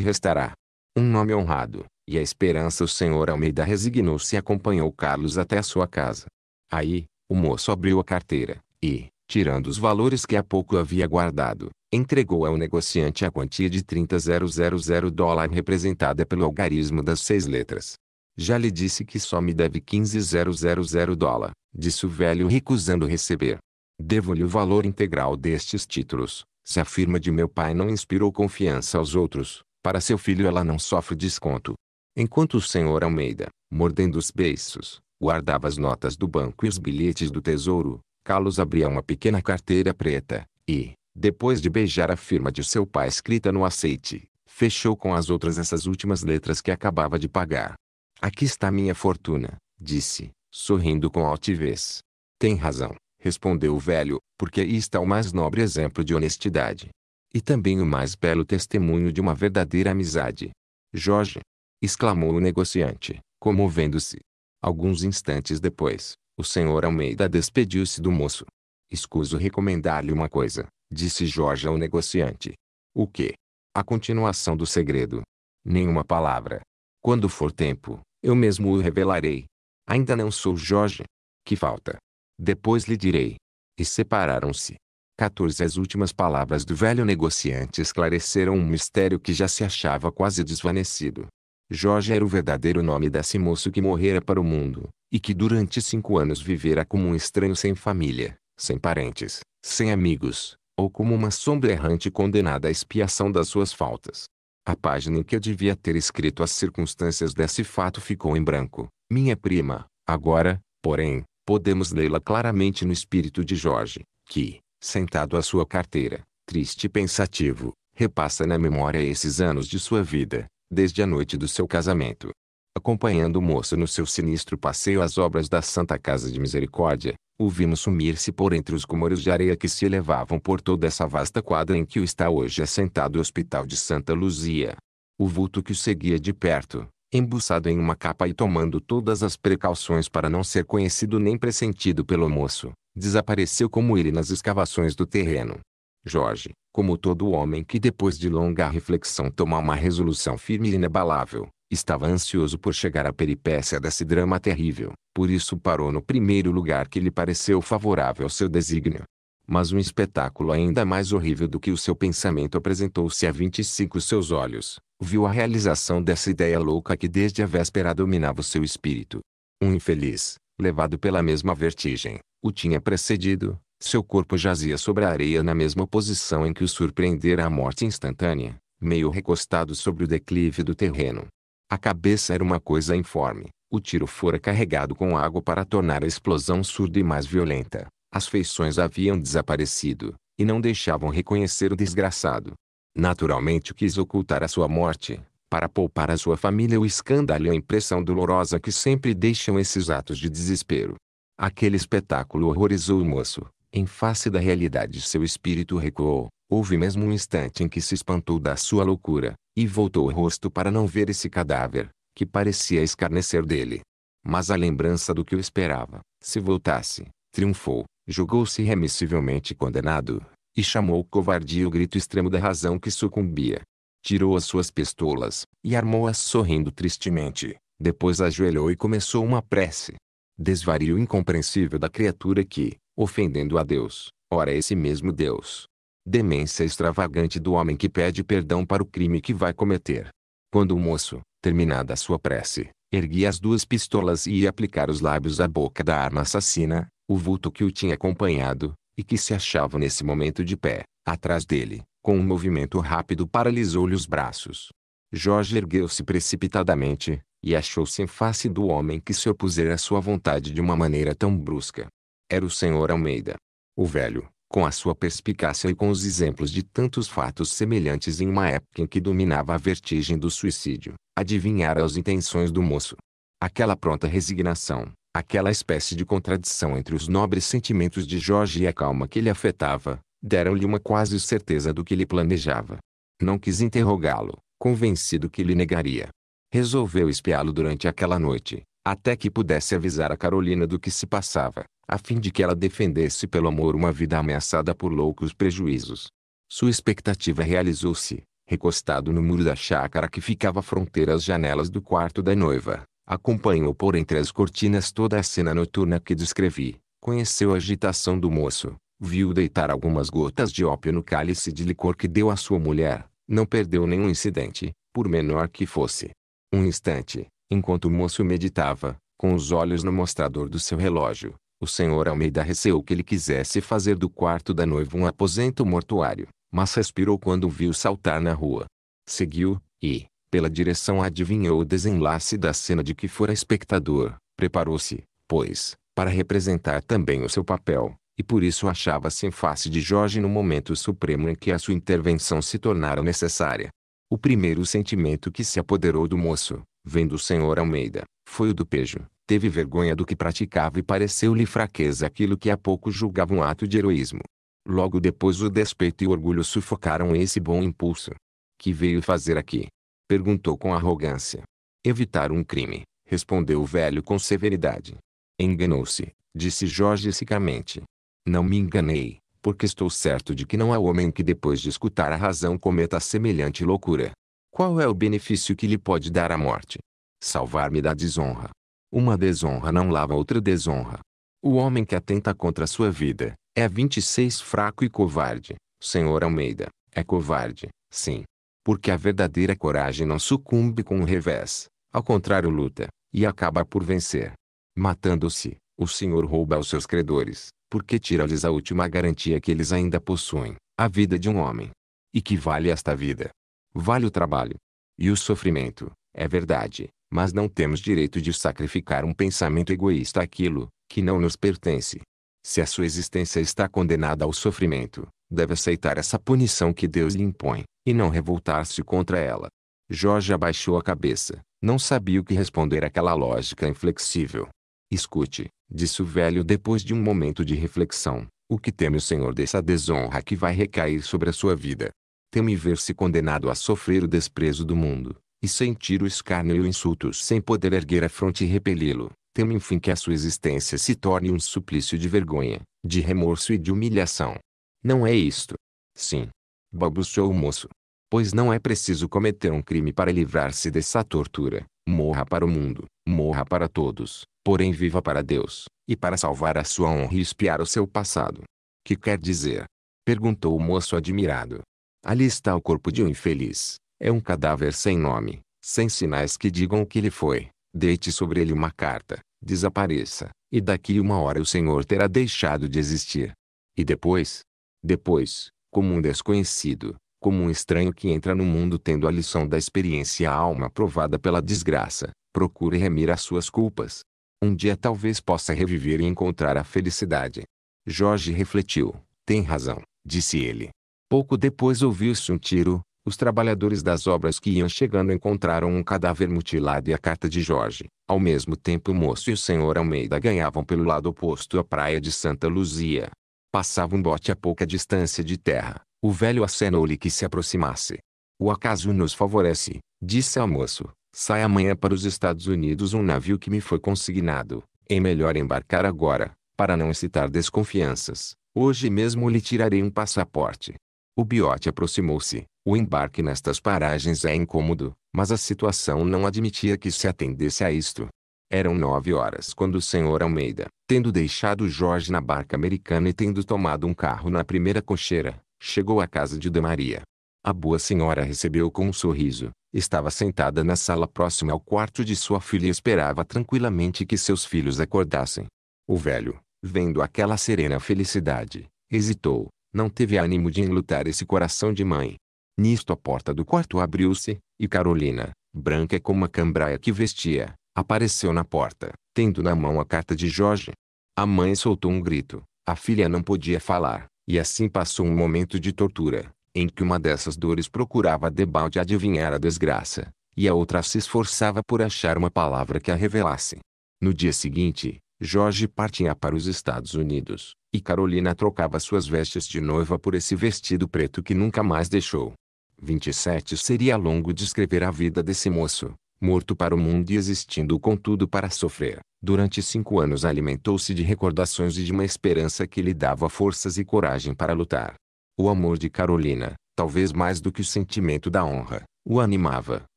restará? Um nome honrado, e a esperança o senhor Almeida resignou-se e acompanhou Carlos até a sua casa. Aí, o moço abriu a carteira, e, tirando os valores que há pouco havia guardado, entregou ao negociante a quantia de 30.000 dólar representada pelo algarismo das seis letras. Já lhe disse que só me deve 15.000 dólar, disse o velho recusando receber. Devo-lhe o valor integral destes títulos. Se a firma de meu pai não inspirou confiança aos outros, para seu filho ela não sofre desconto. Enquanto o senhor Almeida, mordendo os beiços, guardava as notas do banco e os bilhetes do tesouro, Carlos abria uma pequena carteira preta e, depois de beijar a firma de seu pai escrita no aceite, fechou com as outras essas últimas letras que acabava de pagar. Aqui está minha fortuna, disse, sorrindo com altivez. Tem razão, respondeu o velho, porque aí está o mais nobre exemplo de honestidade. E também o mais belo testemunho de uma verdadeira amizade. Jorge! exclamou o negociante, comovendo-se. Alguns instantes depois, o senhor Almeida despediu-se do moço. Escuso recomendar-lhe uma coisa, disse Jorge ao negociante. O que? A continuação do segredo. Nenhuma palavra. Quando for tempo, eu mesmo o revelarei. Ainda não sou Jorge. Que falta? Depois lhe direi. E separaram-se. 14 As últimas palavras do velho negociante esclareceram um mistério que já se achava quase desvanecido. Jorge era o verdadeiro nome desse moço que morrera para o mundo, e que durante cinco anos vivera como um estranho sem família, sem parentes, sem amigos, ou como uma sombra errante condenada à expiação das suas faltas. A página em que eu devia ter escrito as circunstâncias desse fato ficou em branco. Minha prima, agora, porém, podemos lê-la claramente no espírito de Jorge, que, sentado à sua carteira, triste e pensativo, repassa na memória esses anos de sua vida, desde a noite do seu casamento. Acompanhando o moço no seu sinistro passeio às obras da Santa Casa de Misericórdia, o vimos sumir-se por entre os comores de areia que se elevavam por toda essa vasta quadra em que o está hoje assentado o Hospital de Santa Luzia. O vulto que o seguia de perto, embuçado em uma capa e tomando todas as precauções para não ser conhecido nem pressentido pelo moço, desapareceu como ele nas escavações do terreno. Jorge, como todo homem que depois de longa reflexão toma uma resolução firme e inabalável, estava ansioso por chegar à peripécia desse drama terrível, por isso parou no primeiro lugar que lhe pareceu favorável ao seu desígnio. Mas um espetáculo ainda mais horrível do que o seu pensamento apresentou-se a 25 seus olhos, viu a realização dessa ideia louca que desde a véspera dominava o seu espírito. Um infeliz, levado pela mesma vertigem, o tinha precedido, seu corpo jazia sobre a areia na mesma posição em que o surpreendera a morte instantânea, meio recostado sobre o declive do terreno. A cabeça era uma coisa informe. O tiro fora carregado com água para tornar a explosão surda e mais violenta. As feições haviam desaparecido, e não deixavam reconhecer o desgraçado. Naturalmente quis ocultar a sua morte, para poupar a sua família o escândalo e a impressão dolorosa que sempre deixam esses atos de desespero. Aquele espetáculo horrorizou o moço, em face da realidade seu espírito recuou, houve mesmo um instante em que se espantou da sua loucura, e voltou o rosto para não ver esse cadáver, que parecia escarnecer dele. Mas a lembrança do que o esperava, se voltasse, triunfou, julgou-se irremissivelmente condenado, e chamou covardia o grito extremo da razão que sucumbia. Tirou as suas pistolas, e armou-as sorrindo tristemente, depois ajoelhou e começou uma prece. Desvario incompreensível da criatura que, ofendendo a Deus, ora esse mesmo Deus. Demência extravagante do homem que pede perdão para o crime que vai cometer. Quando o moço, terminada a sua prece, erguia as duas pistolas e ia aplicar os lábios à boca da arma assassina, o vulto que o tinha acompanhado, e que se achava nesse momento de pé, atrás dele, com um movimento rápido paralisou-lhe os braços. Jorge ergueu-se precipitadamente, e achou-se em face do homem que se opusera à sua vontade de uma maneira tão brusca, era o senhor Almeida. O velho, com a sua perspicácia e com os exemplos de tantos fatos semelhantes em uma época em que dominava a vertigem do suicídio, adivinhara as intenções do moço. Aquela pronta resignação, aquela espécie de contradição entre os nobres sentimentos de Jorge e a calma que ele afetava, deram-lhe uma quase certeza do que ele planejava. Não quis interrogá-lo, convencido que lhe negaria. Resolveu espiá-lo durante aquela noite, até que pudesse avisar a Carolina do que se passava a fim de que ela defendesse pelo amor uma vida ameaçada por loucos prejuízos. Sua expectativa realizou-se, recostado no muro da chácara que ficava à fronteira às janelas do quarto da noiva. Acompanhou por entre as cortinas toda a cena noturna que descrevi. Conheceu a agitação do moço, viu deitar algumas gotas de ópio no cálice de licor que deu à sua mulher. Não perdeu nenhum incidente, por menor que fosse. Um instante, enquanto o moço meditava, com os olhos no mostrador do seu relógio, o senhor Almeida receou que ele quisesse fazer do quarto da noiva um aposento mortuário, mas respirou quando o viu saltar na rua. Seguiu, e, pela direção adivinhou o desenlace da cena de que fora espectador, preparou-se, pois, para representar também o seu papel, e por isso achava-se em face de Jorge no momento supremo em que a sua intervenção se tornara necessária. O primeiro sentimento que se apoderou do moço, vendo o senhor Almeida, foi o do pejo, teve vergonha do que praticava e pareceu-lhe fraqueza aquilo que há pouco julgava um ato de heroísmo. Logo depois o despeito e o orgulho sufocaram esse bom impulso. Que veio fazer aqui? Perguntou com arrogância. Evitar um crime, respondeu o velho com severidade. Enganou-se, disse Jorge secamente. Não me enganei, porque estou certo de que não há homem que depois de escutar a razão cometa semelhante loucura. Qual é o benefício que lhe pode dar a morte? Salvar-me da desonra. Uma desonra não lava outra desonra. O homem que atenta contra a sua vida, é 26 fraco e covarde. Senhor Almeida, é covarde, sim. Porque a verdadeira coragem não sucumbe com o revés, ao contrário luta, e acaba por vencer. Matando-se, o Senhor rouba aos seus credores, porque tira-lhes a última garantia que eles ainda possuem, a vida de um homem. E que vale esta vida? Vale o trabalho. E o sofrimento, é verdade, mas não temos direito de sacrificar um pensamento egoísta àquilo que não nos pertence. Se a sua existência está condenada ao sofrimento, deve aceitar essa punição que Deus lhe impõe, e não revoltar-se contra ela. Jorge abaixou a cabeça, não sabia o que responder àquela lógica inflexível. Escute, disse o velho depois de um momento de reflexão, o que teme o senhor dessa desonra que vai recair sobre a sua vida? Teme ver-se condenado a sofrer o desprezo do mundo, e sentir o escárnio e o insulto sem poder erguer a fronte e repeli-lo. Temo enfim que a sua existência se torne um suplício de vergonha, de remorso e de humilhação. Não é isto. Sim. Balbuciou o moço. Pois não é preciso cometer um crime para livrar-se dessa tortura. Morra para o mundo, morra para todos, porém viva para Deus, e para salvar a sua honra e espiar o seu passado. Que quer dizer? Perguntou o moço admirado. Ali está o corpo de um infeliz, é um cadáver sem nome, sem sinais que digam o que ele foi. Deite sobre ele uma carta, desapareça, e daqui uma hora o Senhor terá deixado de existir. E depois? Depois, como um desconhecido, como um estranho que entra no mundo tendo a lição da experiência e a alma provada pela desgraça, procure remir as suas culpas. Um dia talvez possa reviver e encontrar a felicidade. Jorge refletiu. Tem razão, disse ele. Pouco depois ouviu-se um tiro, os trabalhadores das obras que iam chegando encontraram um cadáver mutilado e a carta de Jorge. Ao mesmo tempo o moço e o senhor Almeida ganhavam pelo lado oposto à praia de Santa Luzia. Passava um bote a pouca distância de terra. O velho acenou-lhe que se aproximasse. O acaso nos favorece, disse ao moço. Sai amanhã para os Estados Unidos um navio que me foi consignado. É melhor embarcar agora, para não excitar desconfianças. Hoje mesmo lhe tirarei um passaporte. O biote aproximou-se, o embarque nestas paragens é incômodo, mas a situação não admitia que se atendesse a isto. Eram nove horas quando o senhor Almeida, tendo deixado Jorge na barca americana e tendo tomado um carro na primeira cocheira, chegou à casa de Maria. A boa senhora recebeu com um sorriso. Estava sentada na sala próxima ao quarto de sua filha e esperava tranquilamente que seus filhos acordassem. O velho, vendo aquela serena felicidade, hesitou. Não teve ânimo de enlutar esse coração de mãe. Nisto a porta do quarto abriu-se, e Carolina, branca como a cambraia que vestia, apareceu na porta, tendo na mão a carta de Jorge. A mãe soltou um grito, a filha não podia falar, e assim passou um momento de tortura, em que uma dessas dores procurava debalde adivinhar a desgraça, e a outra se esforçava por achar uma palavra que a revelasse. No dia seguinte, Jorge partia para os Estados Unidos, e Carolina trocava suas vestes de noiva por esse vestido preto que nunca mais deixou. 27 seria longo descrever a vida desse moço, morto para o mundo e existindo contudo para sofrer. Durante cinco anos alimentou-se de recordações e de uma esperança que lhe dava forças e coragem para lutar. O amor de Carolina, talvez mais do que o sentimento da honra, o animava.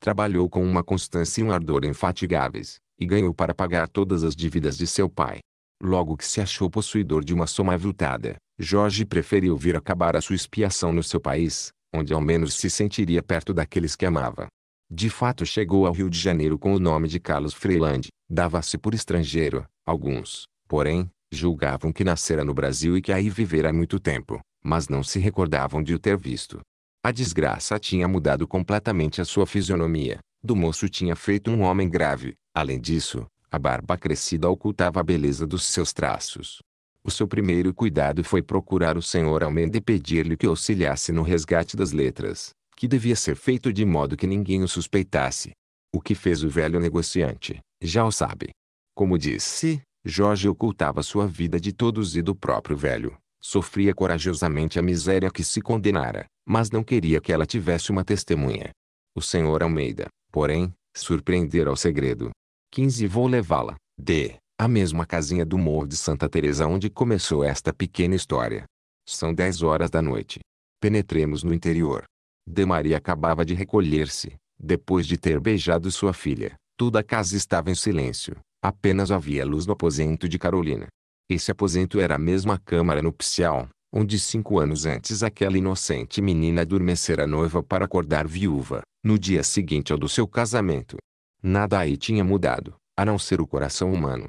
Trabalhou com uma constância e um ardor infatigáveis, e ganhou para pagar todas as dívidas de seu pai. Logo que se achou possuidor de uma soma avultada, Jorge preferiu vir acabar a sua expiação no seu país, onde ao menos se sentiria perto daqueles que amava. De fato chegou ao Rio de Janeiro com o nome de Carlos Freeland, dava-se por estrangeiro, alguns, porém, julgavam que nascera no Brasil e que aí vivera muito tempo, mas não se recordavam de o ter visto. A desgraça tinha mudado completamente a sua fisionomia, do moço tinha feito um homem grave, além disso, a barba crescida ocultava a beleza dos seus traços. O seu primeiro cuidado foi procurar o Sr. Almeida e pedir-lhe que auxiliasse no resgate das letras, que devia ser feito de modo que ninguém o suspeitasse. O que fez o velho negociante, já o sabe. Como disse, Jorge ocultava sua vida de todos e do próprio velho. Sofria corajosamente a miséria que se condenara, mas não queria que ela tivesse uma testemunha. O senhor Almeida, porém, surpreendera o segredo. 15 Vou levá-la, D a mesma casinha do Morro de Santa Teresa onde começou esta pequena história. São dez horas da noite. Penetremos no interior. De Maria acabava de recolher-se, depois de ter beijado sua filha. Toda a casa estava em silêncio. Apenas havia luz no aposento de Carolina. Esse aposento era a mesma câmara nupcial, onde cinco anos antes aquela inocente menina adormecera noiva para acordar viúva, no dia seguinte ao do seu casamento. Nada aí tinha mudado, a não ser o coração humano,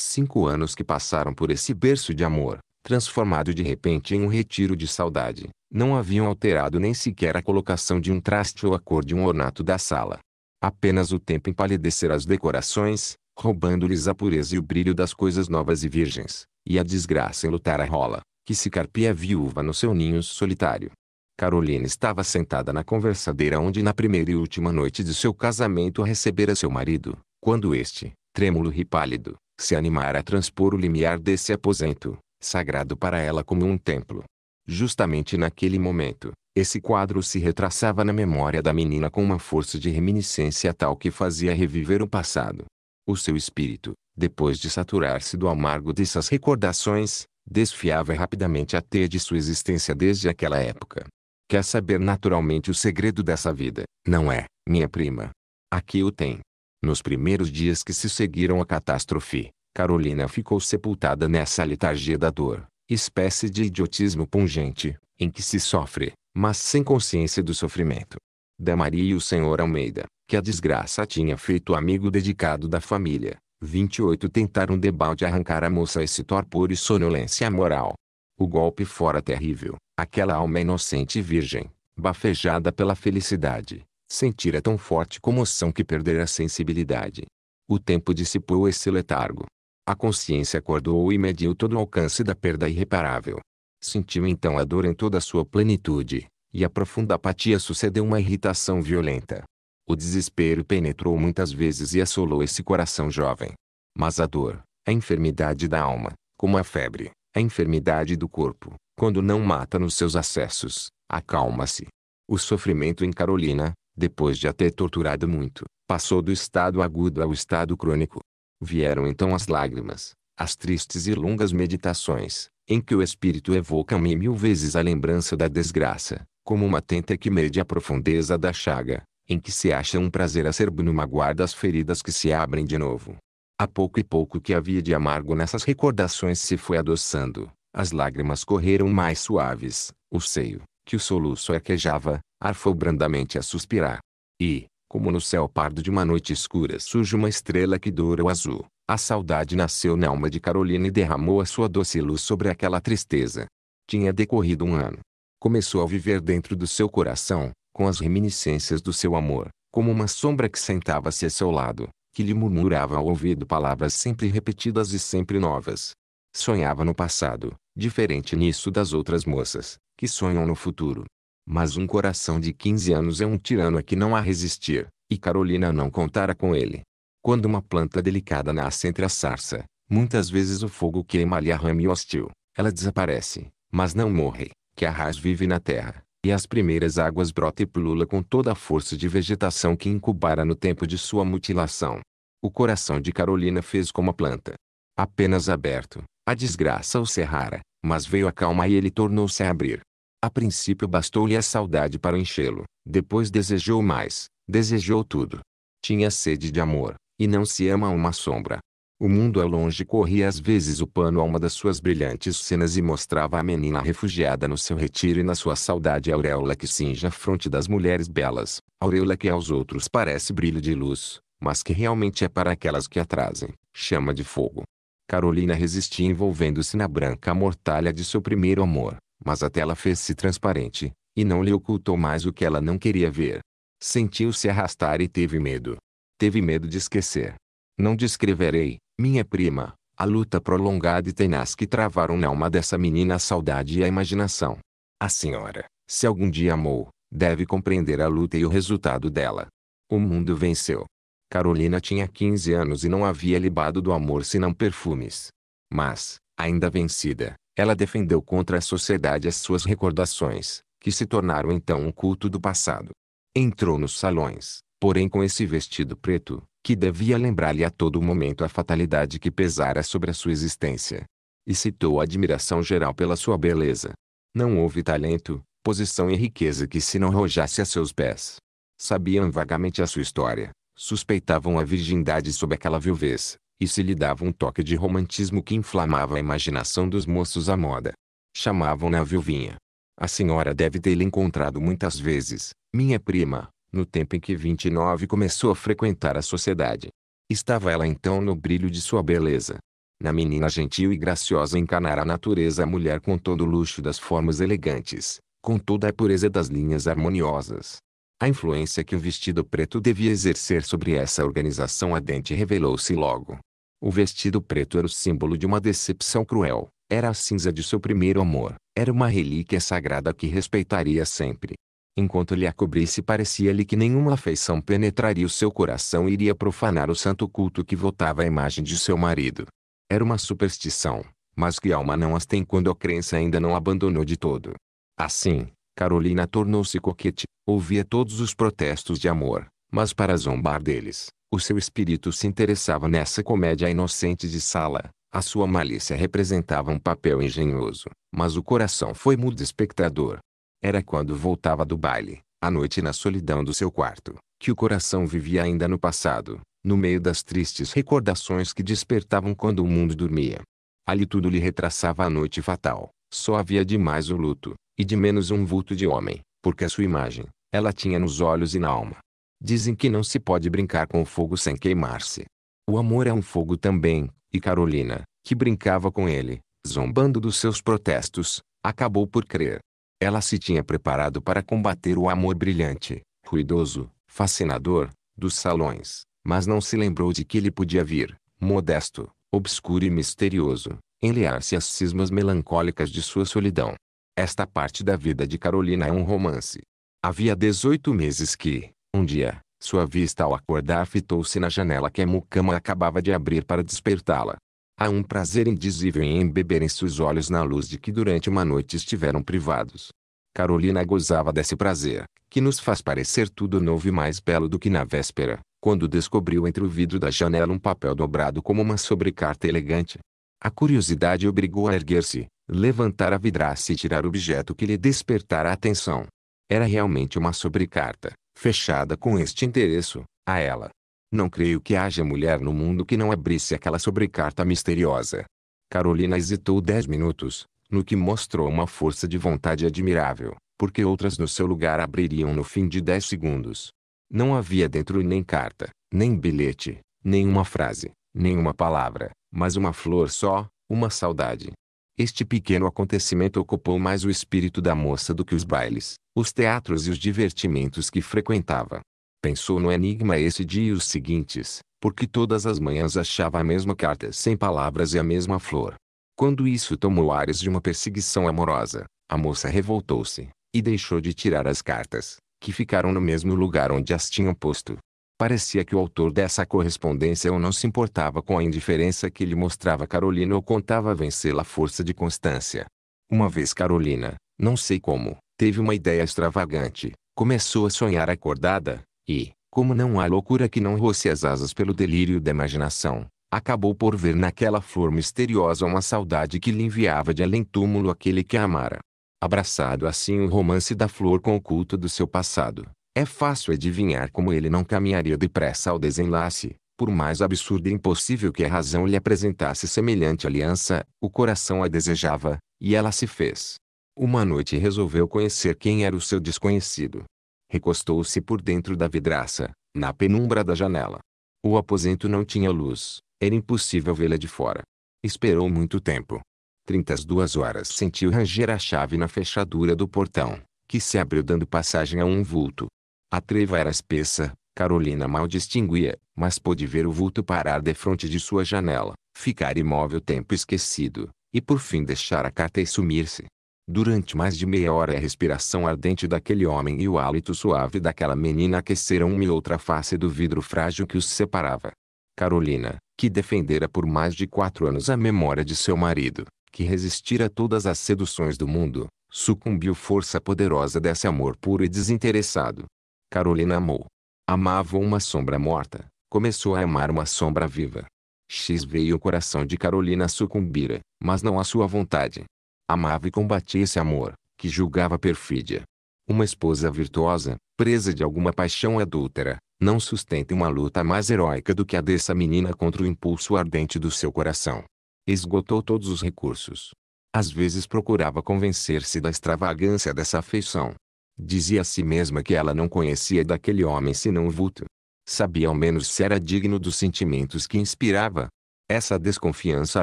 Cinco anos que passaram por esse berço de amor, transformado de repente em um retiro de saudade, não haviam alterado nem sequer a colocação de um traste ou a cor de um ornato da sala. Apenas o tempo empalidecera as decorações, roubando-lhes a pureza e o brilho das coisas novas e virgens, e a desgraça lutar a rola, que se carpia viúva no seu ninho solitário. Carolina estava sentada na conversadeira onde na primeira e última noite de seu casamento recebera seu marido, quando este, trêmulo e pálido, se animara a transpor o limiar desse aposento, sagrado para ela como um templo. Justamente naquele momento, esse quadro se retraçava na memória da menina com uma força de reminiscência tal que fazia reviver o passado. O seu espírito, depois de saturar-se do amargo dessas recordações, desfiava rapidamente a teia de sua existência desde aquela época. Quer saber naturalmente o segredo dessa vida, não é, minha prima? Aqui o tem. Nos primeiros dias que se seguiram à catástrofe, Carolina ficou sepultada nessa letargia da dor, espécie de idiotismo pungente, em que se sofre, mas sem consciência do sofrimento. Da Maria e o senhor Almeida, que a desgraça tinha feito amigo dedicado da família, 28 tentaram debalde arrancar a moça esse torpor e sonolência moral. O golpe fora terrível, aquela alma inocente e virgem, bafejada pela felicidade, sentira é tão forte comoção que perdera a sensibilidade. O tempo dissipou esse letargo. A consciência acordou e mediu todo o alcance da perda irreparável. Sentiu então a dor em toda a sua plenitude, e a profunda apatia sucedeu uma irritação violenta. O desespero penetrou muitas vezes e assolou esse coração jovem. Mas a dor, a enfermidade da alma, como a febre, a enfermidade do corpo, quando não mata nos seus acessos, acalma-se. O sofrimento em Carolina, depois de a ter torturado muito, passou do estado agudo ao estado crônico. Vieram então as lágrimas, as tristes e longas meditações, em que o espírito evoca-me mil vezes a lembrança da desgraça, como uma tenta que mede a profundeza da chaga, em que se acha um prazer acerbo numa guarda as feridas que se abrem de novo. A pouco e pouco que havia de amargo nessas recordações se foi adoçando, as lágrimas correram mais suaves, o seio, que o soluço arquejava, é arfou brandamente a suspirar. E, como no céu pardo de uma noite escura surge uma estrela que doura o azul, a saudade nasceu na alma de Carolina e derramou a sua doce luz sobre aquela tristeza. Tinha decorrido um ano. Começou a viver dentro do seu coração, com as reminiscências do seu amor, como uma sombra que sentava-se a seu lado, que lhe murmurava ao ouvido palavras sempre repetidas e sempre novas. Sonhava no passado, diferente nisso das outras moças, que sonham no futuro. Mas um coração de 15 anos é um tirano a que não há resistir, e Carolina não contara com ele. Quando uma planta delicada nasce entre a sarça, muitas vezes o fogo queima-lhe a rame hostil. Ela desaparece, mas não morre, que a raiz vive na terra, e as primeiras águas brota e pulula com toda a força de vegetação que incubara no tempo de sua mutilação. O coração de Carolina fez como a planta. Apenas aberto, a desgraça o cerrara, mas veio a calma e ele tornou-se a abrir. A princípio bastou-lhe a saudade para enchê-lo, depois desejou mais, desejou tudo. Tinha sede de amor, e não se ama uma sombra. O mundo ao longe corria às vezes o pano a uma das suas brilhantes cenas e mostrava a menina refugiada no seu retiro e na sua saudade auréola que cinge a fronte das mulheres belas, auréola que aos outros parece brilho de luz, mas que realmente é para aquelas que a trazem, chama de fogo. Carolina resistia envolvendo-se na branca mortalha de seu primeiro amor, mas a tela fez-se transparente, e não lhe ocultou mais o que ela não queria ver. Sentiu-se arrastar e teve medo. Teve medo de esquecer. Não descreverei, minha prima, a luta prolongada e tenaz que travaram na alma dessa menina a saudade e a imaginação. A senhora, se algum dia amou, deve compreender a luta e o resultado dela. O mundo venceu. Carolina tinha 15 anos e não havia libado do amor senão perfumes. Mas, ainda vencida, ela defendeu contra a sociedade as suas recordações, que se tornaram então um culto do passado. Entrou nos salões, porém com esse vestido preto, que devia lembrar-lhe a todo momento a fatalidade que pesara sobre a sua existência. E citou a admiração geral pela sua beleza. Não houve talento, posição e riqueza que se não rojasse a seus pés. Sabiam vagamente a sua história, suspeitavam a virgindade sob aquela viuvez, e se lhe dava um toque de romantismo que inflamava a imaginação dos moços à moda. Chamavam-na viuvinha. A senhora deve tê-la encontrado muitas vezes, minha prima, no tempo em que 29 começou a frequentar a sociedade. Estava ela então no brilho de sua beleza. Na menina gentil e graciosa encanara a natureza a mulher com todo o luxo das formas elegantes, com toda a pureza das linhas harmoniosas. A influência que o vestido preto devia exercer sobre essa organização ardente revelou-se logo. O vestido preto era o símbolo de uma decepção cruel. Era a cinza de seu primeiro amor. Era uma relíquia sagrada que respeitaria sempre. Enquanto lhe a cobrisse, parecia-lhe que nenhuma afeição penetraria o seu coração e iria profanar o santo culto que votava a imagem de seu marido. Era uma superstição, mas que alma não as tem quando a crença ainda não abandonou de todo. Assim, Carolina tornou-se coquete, ouvia todos os protestos de amor, mas para zombar deles. O seu espírito se interessava nessa comédia inocente de sala. A sua malícia representava um papel engenhoso, mas o coração foi mudo espectador. Era quando voltava do baile, à noite na solidão do seu quarto, que o coração vivia ainda no passado, no meio das tristes recordações que despertavam quando o mundo dormia. Ali tudo lhe retraçava a noite fatal, só havia de mais o luto, e de menos um vulto de homem, porque a sua imagem, ela tinha nos olhos e na alma, Dizem que não se pode brincar com o fogo sem queimar-se. O amor é um fogo também, e Carolina, que brincava com ele, zombando dos seus protestos, acabou por crer. Ela se tinha preparado para combater o amor brilhante, ruidoso, fascinador, dos salões, mas não se lembrou de que ele podia vir, modesto, obscuro e misterioso, enlear-se às cismas melancólicas de sua solidão. Esta parte da vida de Carolina é um romance. Havia 18 meses que, um dia, sua vista ao acordar fitou-se na janela que a mucama acabava de abrir para despertá-la. Há um prazer indizível em embeberem seus olhos na luz de que durante uma noite estiveram privados. Carolina gozava desse prazer, que nos faz parecer tudo novo e mais belo do que na véspera, quando descobriu entre o vidro da janela um papel dobrado como uma sobrecarta elegante. A curiosidade obrigou a erguer-se, levantar a vidraça e tirar o objeto que lhe despertara a atenção. Era realmente uma sobrecarta, fechada com este interesse, a ela. Não creio que haja mulher no mundo que não abrisse aquela sobrecarta misteriosa. Carolina hesitou dez minutos, no que mostrou uma força de vontade admirável, porque outras no seu lugar abririam no fim de dez segundos. Não havia dentro nem carta, nem bilhete, nem uma frase, nem uma palavra, mas uma flor só, uma saudade, este pequeno acontecimento ocupou mais o espírito da moça do que os bailes, os teatros e os divertimentos que frequentava. Pensou no enigma esse dia e os seguintes, porque todas as manhãs achava a mesma carta sem palavras e a mesma flor. Quando isso tomou ares de uma perseguição amorosa, a moça revoltou-se, e deixou de tirar as cartas, que ficaram no mesmo lugar onde as tinham posto. Parecia que o autor dessa correspondência ou não se importava com a indiferença que lhe mostrava Carolina ou contava vencê-la à força de constância. Uma vez Carolina, não sei como, teve uma ideia extravagante, começou a sonhar acordada, e, como não há loucura que não roce as asas pelo delírio da imaginação, acabou por ver naquela flor misteriosa uma saudade que lhe enviava de além túmulo aquele que a amara. Abraçado assim o romance da flor com o culto do seu passado, é fácil adivinhar como ele não caminharia depressa ao desenlace, por mais absurda e impossível que a razão lhe apresentasse semelhante aliança, o coração a desejava, e ela se fez. Uma noite resolveu conhecer quem era o seu desconhecido. Recostou-se por dentro da vidraça, na penumbra da janela. O aposento não tinha luz, era impossível vê-la de fora. Esperou muito tempo. Trinta e duas horas sentiu ranger a chave na fechadura do portão, que se abriu dando passagem a um vulto. A treva era espessa, Carolina mal distinguia, mas pôde ver o vulto parar defronte de sua janela, ficar imóvel tempo esquecido, e por fim deixar a carta e sumir-se. Durante mais de meia hora a respiração ardente daquele homem e o hálito suave daquela menina aqueceram uma e outra face do vidro frágil que os separava. Carolina, que defendera por mais de quatro anos a memória de seu marido, que resistira a todas as seduções do mundo, sucumbiu força poderosa desse amor puro e desinteressado, Carolina amou. Amava uma sombra morta, começou a amar uma sombra viva. X veio o coração de Carolina sucumbira, mas não a sua vontade. Amava e combatia esse amor, que julgava perfídia. Uma esposa virtuosa, presa de alguma paixão adúltera, não sustenta uma luta mais heróica do que a dessa menina contra o impulso ardente do seu coração. Esgotou todos os recursos. Às vezes procurava convencer-se da extravagância dessa afeição, Dizia a si mesma que ela não conhecia daquele homem senão o vulto. Sabia ao menos se era digno dos sentimentos que inspirava. Essa desconfiança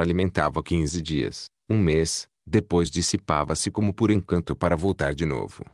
alimentava quinze dias, um mês, depois dissipava-se como por encanto para voltar de novo.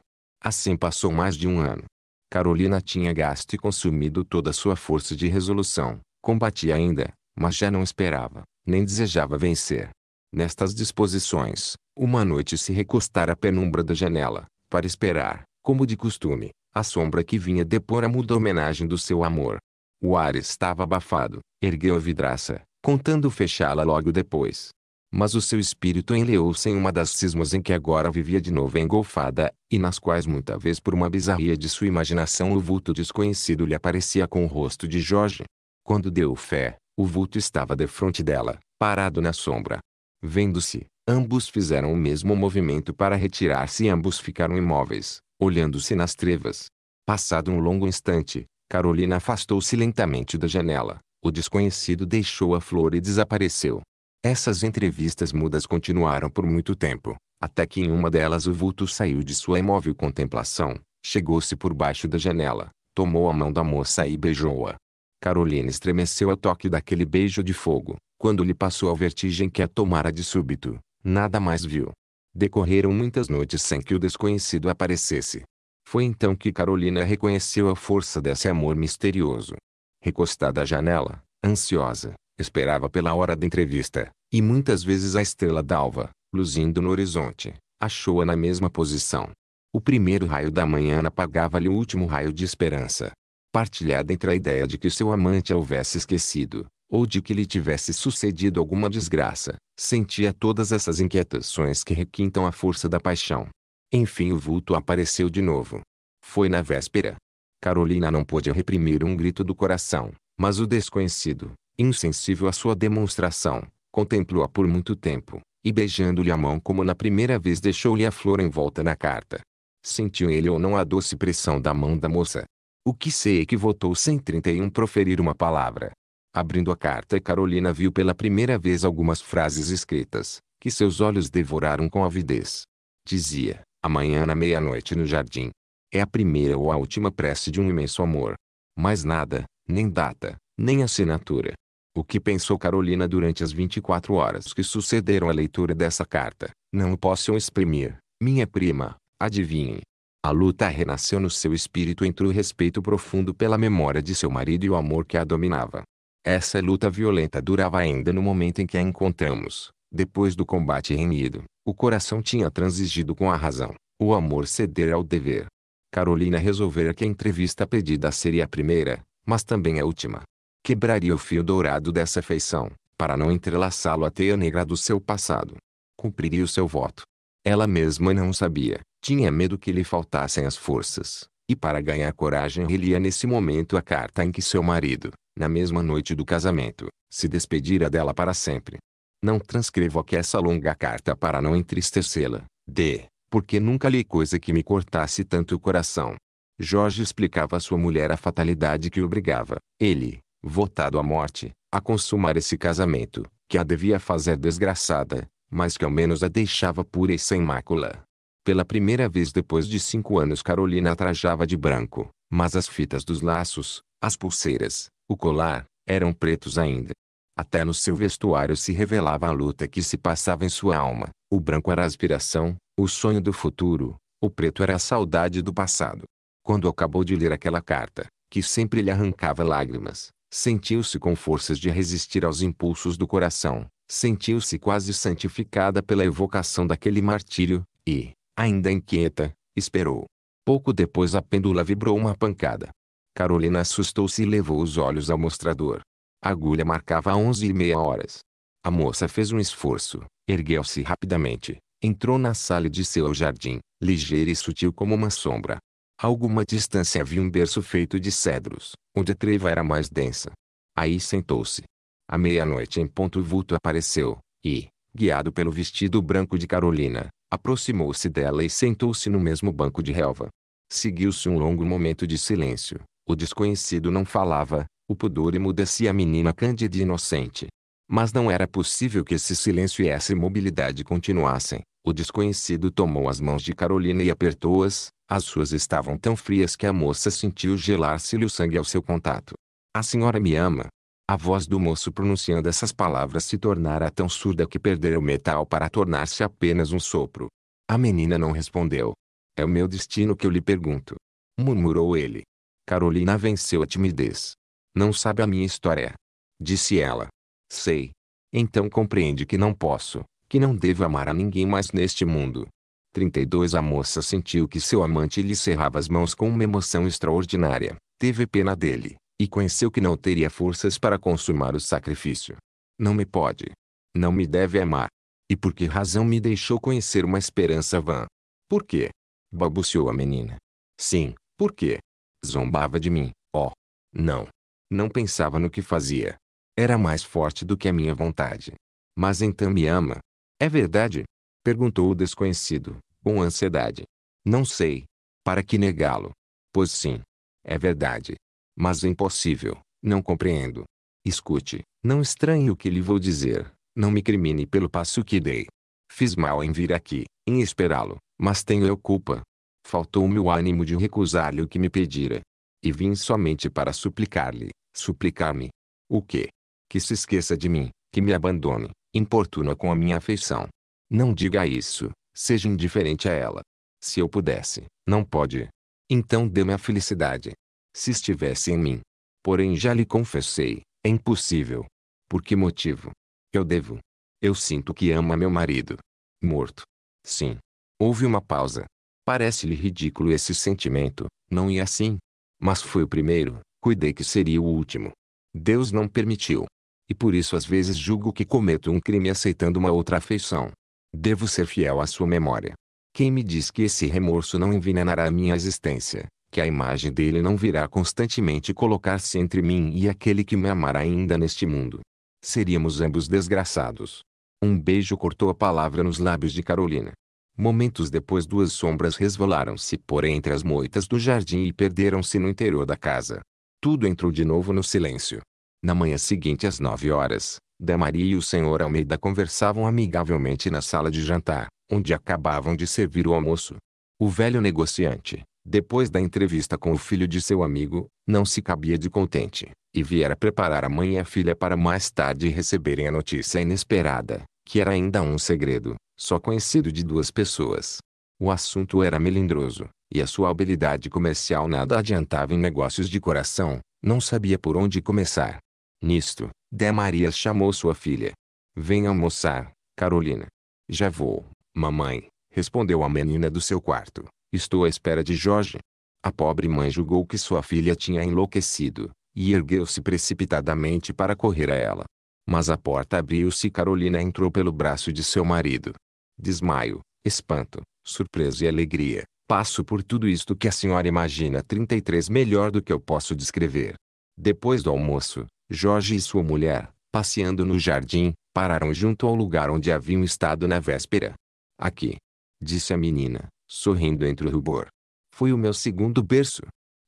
Assim passou mais de um ano. Carolina tinha gasto e consumido toda a sua força de resolução, combatia ainda, mas já não esperava, nem desejava vencer. Nestas disposições, uma noite se recostara à penumbra da janela, para esperar, como de costume, a sombra que vinha depor a muda homenagem do seu amor. O ar estava abafado, ergueu a vidraça, contando fechá-la logo depois. Mas o seu espírito enleou-se em uma das cismas em que agora vivia de novo engolfada, e nas quais muita vez por uma bizarria de sua imaginação o vulto desconhecido lhe aparecia com o rosto de Jorge. Quando deu fé, o vulto estava defronte dela, parado na sombra. Vendo-se, ambos fizeram o mesmo movimento para retirar-se e ambos ficaram imóveis, olhando-se nas trevas. Passado um longo instante, Carolina afastou-se lentamente da janela. O desconhecido deixou a flor e desapareceu. Essas entrevistas mudas continuaram por muito tempo, até que em uma delas o vulto saiu de sua imóvel contemplação, chegou-se por baixo da janela, tomou a mão da moça e beijou-a. Carolina estremeceu ao toque daquele beijo de fogo, quando lhe passou a vertigem que a tomara de súbito, nada mais viu. Decorreram muitas noites sem que o desconhecido aparecesse. Foi então que Carolina reconheceu a força desse amor misterioso. Recostada à janela, ansiosa, esperava pela hora da entrevista, e muitas vezes a estrela d'alva, luzindo no horizonte, achou-a na mesma posição. O primeiro raio da manhã apagava-lhe o último raio de esperança. Partilhada entre a ideia de que seu amante a houvesse esquecido, ou de que lhe tivesse sucedido alguma desgraça, sentia todas essas inquietações que requintam a força da paixão. Enfim o vulto apareceu de novo. Foi na véspera. Carolina não pôde reprimir um grito do coração, mas o desconhecido, insensível à sua demonstração, contemplou-a por muito tempo, e beijando-lhe a mão como na primeira vez deixou-lhe a flor em volta na carta. Sentiu ele ou não a doce pressão da mão da moça? O que sei é que votou 131 proferir uma palavra, Abrindo a carta, Carolina viu pela primeira vez algumas frases escritas, que seus olhos devoraram com avidez. Dizia: Amanhã na meia-noite no jardim. É a primeira ou a última prece de um imenso amor. Mais nada, nem data, nem assinatura. O que pensou Carolina durante as 24 horas que sucederam à leitura dessa carta, não o posso exprimir. Minha prima, adivinhe. A luta renasceu no seu espírito entre o respeito profundo pela memória de seu marido e o amor que a dominava. Essa luta violenta durava ainda no momento em que a encontramos. Depois do combate renhido, o coração tinha transigido com a razão, o amor ceder ao dever. Carolina resolvera que a entrevista pedida seria a primeira, mas também a última. Quebraria o fio dourado dessa feição, para não entrelaçá-lo à teia negra do seu passado. Cumpriria o seu voto. Ela mesma não sabia, tinha medo que lhe faltassem as forças, e para ganhar coragem relia nesse momento a carta em que seu marido, na mesma noite do casamento, se despedira dela para sempre. Não transcrevo aqui essa longa carta para não entristecê-la, D, porque nunca li coisa que me cortasse tanto o coração. Jorge explicava à sua mulher a fatalidade que obrigava, ele, votado à morte, a consumar esse casamento, que a devia fazer desgraçada, mas que ao menos a deixava pura e sem mácula. Pela primeira vez depois de cinco anos Carolina trajava de branco, mas as fitas dos laços, as pulseiras, o colar, eram pretos ainda. Até no seu vestuário se revelava a luta que se passava em sua alma. O branco era a aspiração, o sonho do futuro, o preto era a saudade do passado. Quando acabou de ler aquela carta, que sempre lhe arrancava lágrimas, sentiu-se com forças de resistir aos impulsos do coração, sentiu-se quase santificada pela evocação daquele martírio, e, ainda inquieta, esperou. Pouco depois a pêndula vibrou uma pancada. Carolina assustou-se e levou os olhos ao mostrador. A agulha marcava onze e meia horas. A moça fez um esforço, ergueu-se rapidamente, entrou na sala de seu jardim, ligeira e sutil como uma sombra. A alguma distância havia um berço feito de cedros, onde a treva era mais densa. Aí sentou-se. À meia-noite em ponto o vulto apareceu, e, guiado pelo vestido branco de Carolina, aproximou-se dela e sentou-se no mesmo banco de relva. Seguiu-se um longo momento de silêncio, o desconhecido não falava, o pudor emudecia a menina cândida e inocente. Mas não era possível que esse silêncio e essa imobilidade continuassem. O desconhecido tomou as mãos de Carolina e apertou-as. As suas estavam tão frias que a moça sentiu gelar-se-lhe o sangue ao seu contato. A senhora me ama. A voz do moço pronunciando essas palavras se tornara tão surda que perdera o metal para tornar-se apenas um sopro. A menina não respondeu. É o meu destino que eu lhe pergunto. Murmurou ele. Carolina venceu a timidez. Não sabe a minha história. Disse ela. Sei. Então compreende que não posso, que não devo amar a ninguém mais neste mundo. 32 A moça sentiu que seu amante lhe cerrava as mãos com uma emoção extraordinária. Teve pena dele, e conheceu que não teria forças para consumar o sacrifício. Não me pode. Não me deve amar. E por que razão me deixou conhecer uma esperança vã? Por quê? Balbuciou a menina. Sim, por quê? Zombava de mim. Oh! Não! Não pensava no que fazia. Era mais forte do que a minha vontade. Mas então me ama. É verdade? Perguntou o desconhecido, com ansiedade. Não sei. Para que negá-lo? Pois sim. É verdade. Mas é impossível. Não compreendo. Escute, não estranhe o que lhe vou dizer. Não me crimine pelo passo que dei. Fiz mal em vir aqui, em esperá-lo, mas tenho eu culpa faltou-me o ânimo de recusar-lhe o que me pedira. E vim somente para suplicar-lhe, suplicar-me. O quê? Que se esqueça de mim, que me abandone, importuna com a minha afeição. Não diga isso, seja indiferente a ela. Se eu pudesse, não pode. Então dê-me a felicidade. Se estivesse em mim. Porém já lhe confessei, é impossível. Por que motivo? Eu devo. Eu sinto que ama meu marido. Morto. Sim. Houve uma pausa. Parece-lhe ridículo esse sentimento, não e é assim. Mas fui o primeiro, cuidei que seria o último. Deus não permitiu. E por isso às vezes julgo que cometo um crime aceitando uma outra afeição. Devo ser fiel à sua memória. Quem me diz que esse remorso não envenenará a minha existência, que a imagem dele não virá constantemente colocar-se entre mim e aquele que me amará ainda neste mundo? Seríamos ambos desgraçados. Um beijo cortou a palavra nos lábios de Carolina. Momentos depois duas sombras resvalaram-se por entre as moitas do jardim e perderam-se no interior da casa. Tudo entrou de novo no silêncio. Na manhã seguinte às nove horas, da Maria e o senhor Almeida conversavam amigavelmente na sala de jantar, onde acabavam de servir o almoço. O velho negociante, depois da entrevista com o filho de seu amigo, não se cabia de contente, e viera preparar a mãe e a filha para mais tarde receberem a notícia inesperada, que era ainda um segredo só conhecido de duas pessoas. O assunto era melindroso, e a sua habilidade comercial nada adiantava em negócios de coração, não sabia por onde começar. Nisto, Dé Marias chamou sua filha. Venha almoçar, Carolina. Já vou, mamãe, respondeu a menina do seu quarto. Estou à espera de Jorge. A pobre mãe julgou que sua filha tinha enlouquecido, e ergueu-se precipitadamente para correr a ela. Mas a porta abriu-se e Carolina entrou pelo braço de seu marido. Desmaio, espanto, surpresa e alegria. Passo por tudo isto que a senhora imagina 33 melhor do que eu posso descrever. Depois do almoço, Jorge e sua mulher, passeando no jardim, pararam junto ao lugar onde haviam estado na véspera. Aqui, disse a menina, sorrindo entre o rubor. Foi o meu segundo berço,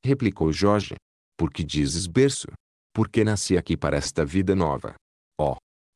replicou Jorge. Por que dizes berço? Porque nasci aqui para esta vida nova.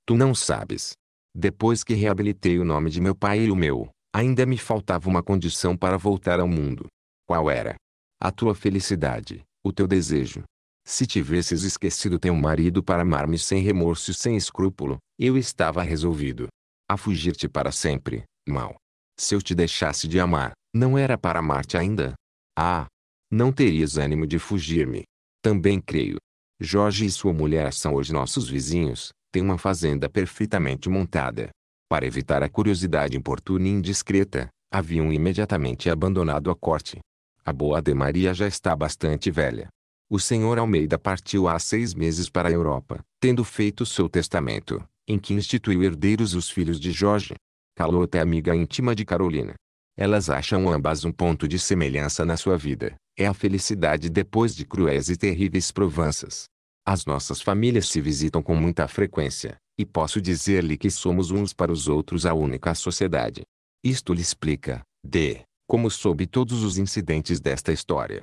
Tu não sabes. Depois que reabilitei o nome de meu pai e o meu, ainda me faltava uma condição para voltar ao mundo. Qual era? A tua felicidade, o teu desejo. Se tivesses esquecido teu marido para amar-me sem remorso e sem escrúpulo, eu estava resolvido a fugir-te para sempre, mal. Se eu te deixasse de amar, não era para amar-te ainda? Ah! Não terias ânimo de fugir-me. Também creio. Jorge e sua mulher são os nossos vizinhos, tem uma fazenda perfeitamente montada. Para evitar a curiosidade importuna e indiscreta, haviam imediatamente abandonado a corte. A boa de Maria já está bastante velha. O senhor Almeida partiu há seis meses para a Europa, tendo feito seu testamento, em que instituiu herdeiros os filhos de Jorge. Calota é amiga íntima de Carolina. Elas acham ambas um ponto de semelhança na sua vida. É a felicidade depois de cruéis e terríveis provanças. As nossas famílias se visitam com muita frequência, e posso dizer-lhe que somos uns para os outros a única sociedade. Isto lhe explica, D, como soube todos os incidentes desta história.